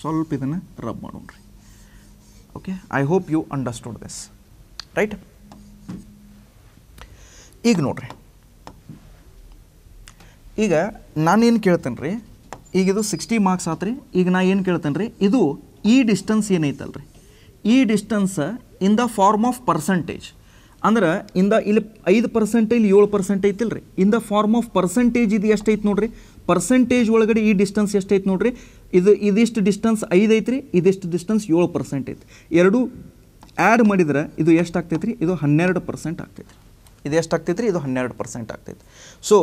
ಸ್ವಲ್ಪ ಇದನ್ನು ರಬ್ ಮಾಡೋಣ ರೀ okay I hope you understood this right ಈಗ ನೋಡ್ರಿ ಈಗ ನಾನೇನು ಕೇಳ್ತೇನೆ ರೀ ಈಗ ಇದು ಸಿಕ್ಸ್ಟಿ ಮಾರ್ಕ್ಸ್ ಆತ್ರಿ ಈಗ ನಾ ಏನು ಕೇಳ್ತೇನೆ ರೀ ಇದು ಈ ಡಿಸ್ಟೆನ್ಸ್ ಏನೈತಲ್ರಿ ಈ distance in the form of percentage ಅಂದ್ರೆ ಇಂದ ಇಲ್ಲಿ ಐದು ಪರ್ಸೆಂಟ್ ಇಲ್ಲಿ ಏಳು ಪರ್ಸೆಂಟ್ ಐತಿಲ್ರಿ ರೀ in the form of percentage ಇದು ಎಷ್ಟೈತೆ ನೋಡ್ರಿ ಪರ್ಸೆಂಟೇಜ್ ಒಳಗಡೆ ಈ ಡಿಸ್ಟೆನ್ಸ್ ಎಷ್ಟೈತೆ ನೋಡ್ರಿ ಇದು ಇದಿಷ್ಟು ಡಿಸ್ಟೆನ್ಸ್ ಐದು ರೀ ಇದಿಷ್ಟು ಡಿಸ್ಟೆನ್ಸ್ ಏಳು ಪರ್ಸೆಂಟ್ ಐತಿ ಎರಡು ಆ್ಯಡ್ ಮಾಡಿದ್ರೆ ಇದು ಎಷ್ಟು ಆಗ್ತೈತೆ ರೀ ಇದು ಹನ್ನೆರಡು ಪರ್ಸೆಂಟ್ ಆಗ್ತೈತೆ ಇದು ಎಷ್ಟು ಆಗ್ತೈತೆ ರೀ ಇದು ಹನ್ನೆರಡು ಪರ್ಸೆಂಟ್ ಆಗ್ತೈತಿ ಸೊ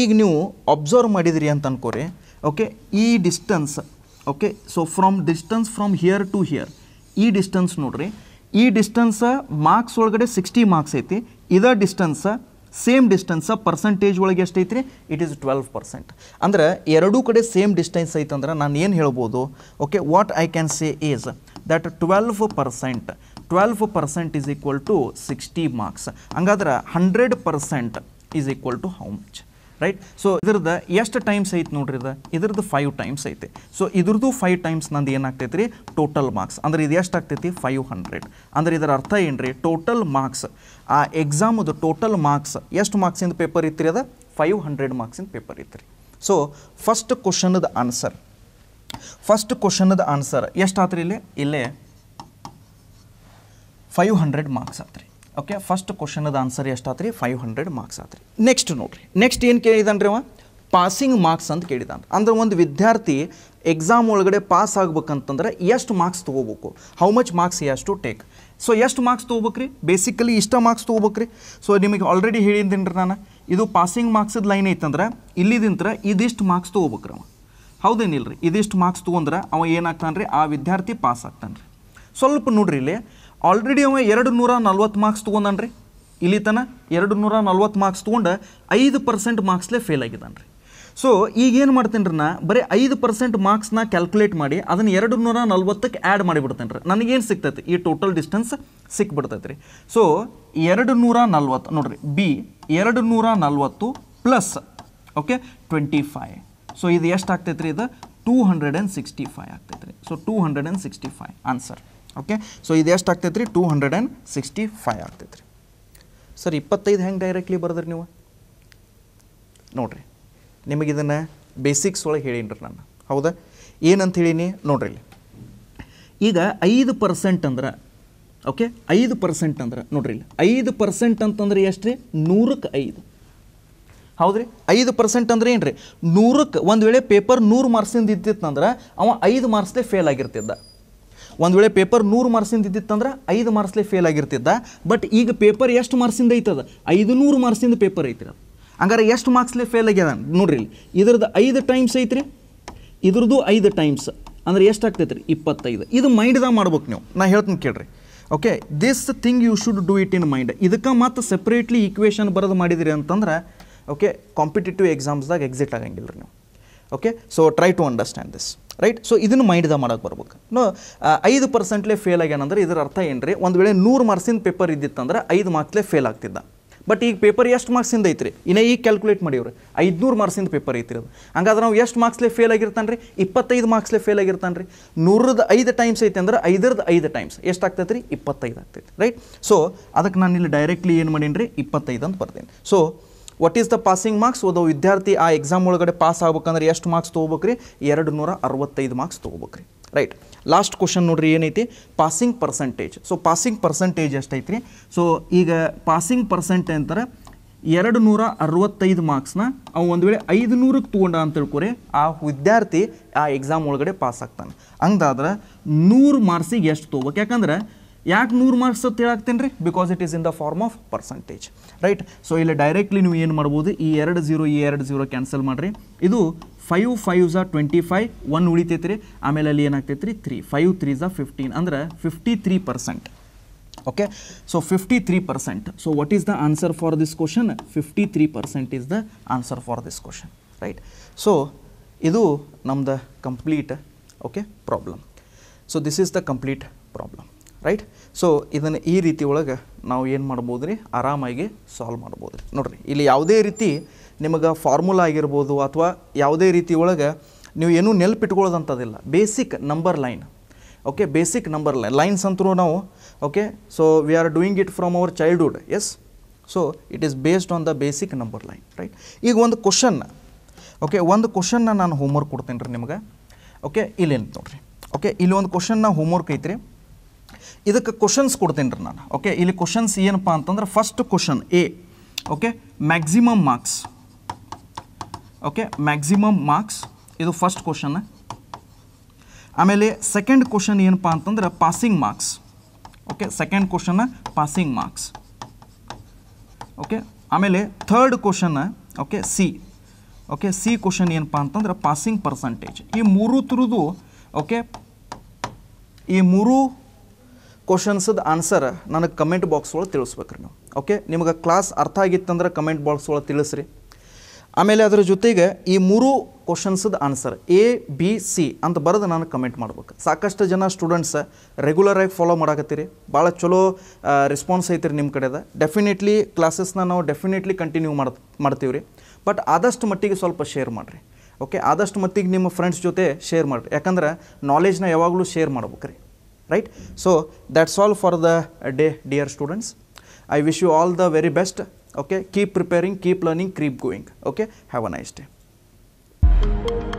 ಈಗ ನೀವು ಅಬ್ಸರ್ವ್ ಮಾಡಿದಿರಿ ಅಂತ ಅನ್ಕೋರಿ ಓಕೆ ಈ distance okay so from distance from here to here ಈ ಡಿಸ್ಟೆನ್ಸ್ ನೋಡ್ರಿ ಈ ಡಿಸ್ಟೆನ್ಸ ಮಾರ್ಕ್ಸ್ ಒಳಗಡೆ ಸಿಕ್ಸ್ಟಿ ಮಾರ್ಕ್ಸ್ ಐತಿ ಇದೇ ಡಿಸ್ಟೆನ್ಸ ಸೇಮ್ ಡಿಸ್ಟೆನ್ಸ ಪರ್ಸೆಂಟೇಜ್ ಒಳಗೆ ಎಷ್ಟೈತ್ರಿ ಇಟ್ ಈಸ್ ಟ್ವೆಲ್ವ್ ಪರ್ಸೆಂಟ್ ಅಂದ್ರೆ ಎರಡೂ ಕಡೆ ಸೇಮ್ ಡಿಸ್ಟೆನ್ಸ್ ಐತಂದ್ರೆ ನಾನು ಏನು ಹೇಳ್ಬೋದು okay what I can say is that twelve percent twelve percent is equal to sixty marks ಹಂಗಾದ್ರೆ hundred percent is equal to how much right so ಇದ್ರದ್ದು ಎಷ್ಟು times ಐತೆ ನೋಡ್ರಿ ಇದು ಇದ್ರದ್ದು ಫೈವ್ ಟೈಮ್ಸ್ ಐತೆ ಸೊ ಇದ್ರದ್ದು ಫೈವ್ ಟೈಮ್ಸ್ ನಂದು ಏನಾಗ್ತೈತೆ ರೀ ಟೋಟಲ್ ಮಾರ್ಕ್ಸ್ ಅಂದ್ರೆ ಇದು ಎಷ್ಟು ಆಗ್ತೈತಿ ಫೈವ್ ಹಂಡ್ರೆಡ್ ಅಂದರೆ ಇದರ ಅರ್ಥ ಏನ್ರಿ ಟೋಟಲ್ ಮಾರ್ಕ್ಸ್ ಆ ಎಕ್ಸಾಮ್ದು ಟೋಟಲ್ ಮಾರ್ಕ್ಸ್ ಎಷ್ಟು ಮಾರ್ಕ್ಸಿಂದ ಪೇಪರ್ ಇತ್ತು ರೀ ಅದು ಫೈವ್ ಹಂಡ್ರೆಡ್ ಮಾರ್ಕ್ಸಿಂದ ಪೇಪರ್ ಇತ್ತು ರೀ ಸೊ ಫಸ್ಟ್ ಕ್ವಶನದ ಆನ್ಸರ್ ಫಸ್ಟ್ ಕ್ವಶನದ ಆನ್ಸರ್ ಎಷ್ಟು ಆತ್ರಿ ಇಲ್ಲಿ ಇಲ್ಲೇ ಫೈವ್ ಹಂಡ್ರೆಡ್ ಮಾರ್ಕ್ಸ್ ಆತ್ರಿ ಓಕೆ ಫಸ್ಟ್ ಕ್ವಶನದ ಆನ್ಸರ್ ಎಷ್ಟಾತ್ರಿ ಫೈವ್ ಹಂಡ್ರೆಡ್ ಮಾರ್ಕ್ಸ್ ಆತ್ರಿ ನೆಕ್ಸ್ಟ್ ನೋಡಿರಿ ನೆಕ್ಸ್ಟ್ ಏನು ಕೇಳಿದಾನೆ ರೀ ಅವ ಪಾಸಿಂಗ್ ಮಾರ್ಕ್ಸ್ ಅಂತ ಕೇಳಿದಾನೆ ಅಂದ್ರೆ ಒಂದು ವಿದ್ಯಾರ್ಥಿ ಎಕ್ಸಾಮ್ ಒಳಗಡೆ ಪಾಸ್ ಆಗ್ಬೇಕಂತಂದ್ರೆ ಎಷ್ಟು ಮಾರ್ಕ್ಸ್ ತೊಗೋಬೇಕು ಹೌ ಮಚ್ ಮಾರ್ಕ್ಸ್ ಎಷ್ಟು ಟೇಕ್ ಸೊ ಎಷ್ಟು ಮಾರ್ಕ್ಸ್ ತೊಗೋಬೇಕ್ರಿ ಬೇಸಿಕಲಿ ಇಷ್ಟು ಮಾರ್ಕ್ಸ್ ತೊಗೋಬೇಕ್ರಿ ಸೊ ನಿಮಗೆ ಆಲ್ರೆಡಿ ಹೇಳಿದ್ದೀನಿ ರೀ ನಾನು ಇದು ಪಾಸಿಂಗ್ ಮಾರ್ಕ್ಸದ ಲೈನ್ ಐತಂದ್ರೆ ಇಲ್ಲಿದಿಂತ್ರ ಇದಿಷ್ಟು ಮಾರ್ಕ್ಸ್ ತೊಗೋಬೇಕ್ರಿ ಅವ ಹೌದೇನಿಲ್ಲ ರೀ ಇದಿಷ್ಟು ಮಾರ್ಕ್ಸ್ ತೊಗೊಂಡ್ರೆ ಅವ ಏನಾಗ್ತಾನೆ ರೀ ಆ ವಿದ್ಯಾರ್ಥಿ ಪಾಸ್ ಆಗ್ತಾನೆ ರೀ ಸ್ವಲ್ಪ ನೋಡ್ರಿ ಇಲ್ಲಿ ಆಲ್ರೆಡಿ ಅವ ಎರಡು ನೂರ ನಲ್ವತ್ತು ಮಾರ್ಕ್ಸ್ ರೀ ಇಲ್ಲಿ ತನ ಎರಡು ನೂರ ನಲ್ವತ್ತು ಮಾರ್ಕ್ಸ್ ತೊಗೊಂಡು ಐದು ಪರ್ಸೆಂಟ್ ಮಾರ್ಕ್ಸ್ಲೇ ಫೇಲ್ ಆಗಿದ್ದಾನೆ ರೀ ಸೊ ಈಗೇನು ಮಾಡ್ತೀನಿ ರೀ ನಾ ಬರೀ ಐದು ಪರ್ಸೆಂಟ್ ಮಾರ್ಕ್ಸ್ನ ಕ್ಯಾಲ್ಕುಲೇಟ್ ಮಾಡಿ ಅದನ್ನು ಎರಡು ನೂರ ನಲ್ವತ್ತಕ್ಕೆ ಆ್ಯಡ್ ಮಾಡಿಬಿಡ್ತೇನೆ ರೀ ನನಗೇನು ಸಿಗ್ತೈತಿ ಈ ಟೋಟಲ್ ಡಿಸ್ಟೆನ್ಸ್ ಸಿಕ್ಬಿಡ್ತೈತೆ ರೀ ಸೊ ಎರಡು ನೂರ ನಲ್ವತ್ತು ನೋಡಿರಿ ಬಿ ಎರಡು ನೂರ ನಲ್ವತ್ತು plus okay twenty five so ಇದು ಎಷ್ಟು ಆಗ್ತೈತೆ ರೀ ಇದು two hundred and sixty five ಆಗ್ತೈತೆ ರೀ so two hundred and sixty five answer okay so ಇದು ಎಷ್ಟು ಆಗ್ತೈತೆ two hundred and sixty five ಆಗ್ತೈತ್ರಿ ಸರ್ ಇಪ್ಪತ್ತೈದು ಹೆಂಗೆ ಡೈರೆಕ್ಟ್ಲಿ ಬರೆದ್ರಿ ನೀವು ನೋಡಿರಿ ನಿಮಗೆ ಇದನ್ನು ಬೇಸಿಕ್ಸ್ ಒಳಗೆ ಹೇಳೀನಿ ನಾನು ಹೌದಾ ಏನಂತ ಹೇಳೀನಿ ನೋಡ್ರಿ ಇಲ್ಲಿ ಈಗ ಐದು ಪರ್ಸೆಂಟ್ ಅಂದ್ರೆ ಓಕೆ ಐದು ಪರ್ಸೆಂಟ್ ಅಂದ್ರೆ ನೋಡ್ರಿ ಇಲ್ಲಿ ಐದು ಪರ್ಸೆಂಟ್ ಅಂತಂದ್ರೆ ಎಷ್ಟು ರೀ ನೂರಕ್ಕೆ ಐದು ಹೌದ್ರಿ ಐದು ಪರ್ಸೆಂಟ್ ಅಂದ್ರೆ ಏನು ರೀ ನೂರಕ್ಕೆ ಒಂದು ವೇಳೆ ಪೇಪರ್ ನೂರು ಮಾರ್ಕ್ಸಿಂದ ಇದ್ದಿತ್ತಂದ್ರೆ ಅವ ಐದು ಮಾರ್ಕ್ಸ್ದೇ ಫೇಲ್ ಆಗಿರ್ತಿದ್ದ ಒಂದು ವೇಳೆ ಪೇಪರ್ ನೂರು ಮಾರ್ಕ್ಸಿಂದ ಇದ್ದಿತ್ತಂದ್ರೆ ಐದು ಮಾರ್ಕ್ಸ್ಲೇ ಫೇಲ್ ಆಗಿರ್ತಿದ್ದ ಬಟ್ ಈಗ ಪೇಪರ್ ಎಷ್ಟು ಮಾರ್ಕ್ಸಿಂದ ಐತದ ಐದು ನೂರು ಮಾರ್ಕ್ಸಿಂದ ಪೇಪರ್ ಐತಿ ಅದು ಹಂಗಾರೆ ಎಷ್ಟು ಮಾರ್ಕ್ಸ್ಲೇ ಫೇಲ್ ಆಗ್ಯದ ನೋಡ್ರಿ ಇಲ್ಲಿ ಇದ್ರದ್ದು ಐದು ಟೈಮ್ಸ್ ಐತ್ರಿ ಇದ್ರದ್ದು ಐದು ಟೈಮ್ಸ್ ಅಂದ್ರೆ ಎಷ್ಟು ಆಗ್ತೈತೆ ರೀ ಇಪ್ಪತ್ತೈದು ಇದು ಮೈಂಡ್ದಾಗ ಮಾಡ್ಬೇಕು ನೀವು ನಾ ಹೇಳ್ತೀನಿ ಕೇಳ್ರಿ okay this thing you should do it in mind ಇದಕ್ಕೆ ಮತ್ತು ಸೆಪ್ರೇಟ್ಲಿ ಈಕ್ವೇಷನ್ ಬರೋದು ಮಾಡಿದಿರಿ ಅಂತಂದ್ರೆ ಓಕೆ ಕಾಂಪಿಟೇಟಿವ್ ಎಕ್ಸಾಮ್ಸ್ದಾಗ ಎಕ್ಸಿಟ್ ಆಗಂಗಿಲ್ಲ ರೀ ನೀವು okay so try to understand this right so ಇದನ್ನು ಮೈಂಡ್ದಾಗ ಮಾಡೋಕೆ ಬರ್ಬೇಕು ನೋ ಐದು ಪರ್ಸೆಂಟ್ಲೇ ಫೇಲ್ ಆಗ್ಯಾನಂದ್ರೆ ಇದರ ಅರ್ಥ ಏನು ರೀ ಒಂದು ವೇಳೆ ನೂರು ಮಾರ್ಕ್ಸಿಂದ ಪೇಪರ್ ಇದ್ದಿತ್ತಂದ್ರೆ ಐದು ಮಾರ್ಕ್ಸ್ಲೇ ಫೇಲ್ ಆಗ್ತಿದ್ದ ಬಟ್ ಈಗ ಪೇಪರ್ ಎಷ್ಟು ಮಾರ್ಕ್ಸಿಂದ ಐತ್ರಿ ಇನ್ನು ಈಗ ಕ್ಯಾಲ್ಕುಲೇಟ್ ಮಾಡಿವ್ರಿ ಐದುನೂರು ಮಾರ್ಕ್ಸಿಂದ ಪೇಪರ್ ಐತ್ರಿ ಅದು ಹಂಗಾದ್ರೆ ನಾವು ಎಷ್ಟು ಮಾರ್ಕ್ಸ್ಲೇ ಫೇಲ್ ಆಗಿರ್ತಾನೆ ರೀ ಇಪ್ಪತ್ತೈದು ಮಾರ್ಕ್ಸ್ಲೇ ಫೇಲ್ ಆಗಿರ್ತಾನೆ ರೀ ನೂರದ ಐದು ಟೈಮ್ಸ್ ಐತೆ ಅಂದ್ರೆ ಐದರದ ಐದು ಟೈಮ್ಸ್ ಎಷ್ಟು ಆಗ್ತೈತೆ ರೀ ಇಪ್ಪತ್ತೈದು ಆಗ್ತೈತೆ ರೈಟ್ ಸೊ ಅದಕ್ಕೆ ನಾನು ಇಲ್ಲಿ ಡೈರೆಕ್ಟ್ಲಿ ಏನು ಮಾಡೀನಿ ರೀ ಇಪ್ಪತ್ತೈದು ಅಂತ ಬರ್ತೀನಿ so what is the passing marks ಓದೋ ವಿದ್ಯಾರ್ಥಿ ಆ ಎಕ್ಸಾಮ್ ಒಳಗಡೆ ಪಾಸ್ ಆಗ್ಬೇಕಂದ್ರೆ ಎಷ್ಟು ಮಾರ್ಕ್ಸ್ ತೊಗೋಬೇಕ್ರಿ ಎರಡು ನೂರ ಅರವತ್ತೈದು ಮಾರ್ಕ್ಸ್ ತೊಗೋಬೇಕ್ರಿ ರೈಟ್ ಲಾಸ್ಟ್ ಕ್ವಶನ್ ನೋಡ್ರಿ ಏನೈತಿ passing percentage so passing percentage ಎಷ್ಟೈತ್ರಿ ಸೊ ಈಗ ಪಾಸಿಂಗ್ ಪರ್ಸೆಂಟ್ ಅಂತಾರೆ ಎರಡು ನೂರ ಅರವತ್ತೈದು ಮಾರ್ಕ್ಸ್ನ ಅವು ಒಂದು ವೇಳೆ ಐದು ನೂರಕ್ಕೆ ತೊಗೊಂಡ ಅಂತ ತಿಳ್ಕೊರಿ ಆ ವಿದ್ಯಾರ್ಥಿ ಆ ಎಕ್ಸಾಮ್ ಒಳಗಡೆ ಪಾಸ್ ಆಗ್ತಾನೆ ಹಂಗಾದ್ರೆ ನೂರು ಮಾರ್ಕ್ಸಿಗೆ ಎಷ್ಟು ತೊಗೋಬೇಕು ಯಾಕಂದ್ರೆ ಯಾಕೆ ನೂರು ಮಾರ್ಕ್ಸ್ ಅಂತ ರೀ because it is in the form of percentage right so ಇಲ್ಲಿ ಡೈರೆಕ್ಟ್ಲಿ ನೀವು ಏನು ಮಾಡ್ಬೋದು ಈ ಎರಡು ಝೀರೋ ಈ ಎರಡು ಝೀರೋ ಕ್ಯಾನ್ಸಲ್ ಮಾಡಿರಿ ಇದು ಫೈವ್ ಫೈವ್ ಝಾ ಟ್ವೆಂಟಿ ಫೈವ್ ಒನ್ ಉಳಿತೈತೆ ರೀ ಆಮೇಲೆ ಅಲ್ಲಿ ಏನಾಗ್ತೈತೆ ರೀ ತ್ರೀ ಫೈವ್ ತ್ರೀ ಝಾ ಫಿಫ್ಟೀನ್ ಅಂದರೆ fifty three percent okay so fifty three percent so what is the answer for this question fifty three percent is the answer for this question right so ಇದು ನಮ್ದು complete okay problem so this is the complete problem right so ಇದನ್ನು ಈ ರೀತಿ ಒಳಗೆ ನಾವು ಏನು ಮಾಡ್ಬೋದು ರೀ ಆರಾಮಾಗಿ ಸಾಲ್ವ್ ಮಾಡ್ಬೋದು ರೀ ನೋಡಿರಿ ಇಲ್ಲಿ ಯಾವುದೇ ರೀತಿ ನಿಮಗೆ ಫಾರ್ಮುಲಾ ಆಗಿರ್ಬೋದು ಅಥವಾ ಯಾವುದೇ ರೀತಿ ಒಳಗೆ ನೀವು ಏನೂ ನೆನಪಿಟ್ಕೊಳ್ಳೋದಂಥದ್ದಿಲ್ಲ basic number line okay basic number line lines ಅಂತರೂ ನಾವು okay so we are doing it from our childhood yes so it is based on the basic number line right ಈಗ ಒಂದು ಕ್ವಶನ್ನ ಓಕೆ ಒಂದು ಕ್ವಶನ್ನ ನಾನು ಹೋಮ್ವರ್ಕ್ ಕೊಡ್ತೀನಿ ರೀ ನಿಮಗೆ ಓಕೆ ಇಲ್ಲೇನು ನೋಡಿರಿ ಓಕೆ ಇಲ್ಲಿ ಒಂದು ಕ್ವಶನ್ನ ಹೋಮ್ವರ್ಕ್ ಐತ್ರಿ ಇದಕ್ಕೆ ಕ್ವಶನ್ಸ್ ಕೊಡ್ತೀನಿ ರೀ ನಾನು ಓಕೆ ಇಲ್ಲಿ ಕ್ವಶನ್ಸ್ ಏನಪ್ಪ ಅಂತಂದ್ರೆ first question A okay maximum marks okay maximum marks ಇದು ಫಸ್ಟ್ ಕ್ವಶನ್ ಆಮೇಲೆ ಸೆಕೆಂಡ್ ಕ್ವಶನ್ ಏನಪ್ಪ ಅಂತಂದ್ರೆ passing marks okay second question passing marks okay ಆಮೇಲೆ third question okay C okay C question ಏನಪ್ಪ ಅಂತಂದ್ರೆ ಪಾಸಿಂಗ್ ಪರ್ಸಂಟೇಜ್ ಈ ಮೂರು ಥರದ್ದು ಓಕೆ ಈ ಮೂರು ಕ್ವಶನ್ಸದ ಆನ್ಸರ್ ನನಗೆ ಕಮೆಂಟ್ ಬಾಕ್ಸ್ ಒಳಗೆ ರೀ ನೀವು ಓಕೆ ನಿಮಗೆ ಕ್ಲಾಸ್ ಅರ್ಥ ಆಗಿತ್ತಂದ್ರೆ ಕಮೆಂಟ್ ಬಾಕ್ಸ್ ಒಳಗೆ ತಿಳಿಸ್ರಿ ಆಮೇಲೆ ಅದರ ಜೊತೆಗೆ ಈ ಮೂರು ಕ್ವಶನ್ಸದ ಆನ್ಸರ್ ಎ ಬಿ ಸಿ ಅಂತ ಬರೆದು ನಾನು ಕಮೆಂಟ್ ಮಾಡ್ಬೇಕು ಸಾಕಷ್ಟು ಜನ ಸ್ಟೂಡೆಂಟ್ಸ್ ರೆಗ್ಯುಲರಾಗಿ ಫಾಲೋ ಮಾಡಾಕತ್ತೀರಿ ಭಾಳ ಚಲೋ ರೆಸ್ಪಾನ್ಸ್ ಐತಿರಿ ನಿಮ್ಮ ಕಡೆದ ಡೆಫಿನೆಟ್ಲಿ ಕ್ಲಾಸಸ್ನ ನಾವು ಡೆಫಿನೆಟ್ಲಿ ಕಂಟಿನ್ಯೂ ಮಾಡಿ ಮಾಡ್ತೀವಿ ರೀ ಬಟ್ ಆದಷ್ಟು ಮಟ್ಟಿಗೆ ಸ್ವಲ್ಪ ಶೇರ್ ಮಾಡಿರಿ ಓಕೆ ಆದಷ್ಟು ಮಟ್ಟಿಗೆ ನಿಮ್ಮ ಫ್ರೆಂಡ್ಸ್ ಜೊತೆ ಶೇರ್ ಮಾಡಿರಿ ಯಾಕಂದ್ರೆ ನಾಲೆಜ್ನ ಯಾವಾಗಲೂ ಶೇರ್ ಮಾಡ್ಬೇಕು ರೀ right. So, that is all for the day dear students. I wish you all the very best. Okay. Keep preparing, keep learning, keep going. Okay. Have a nice day.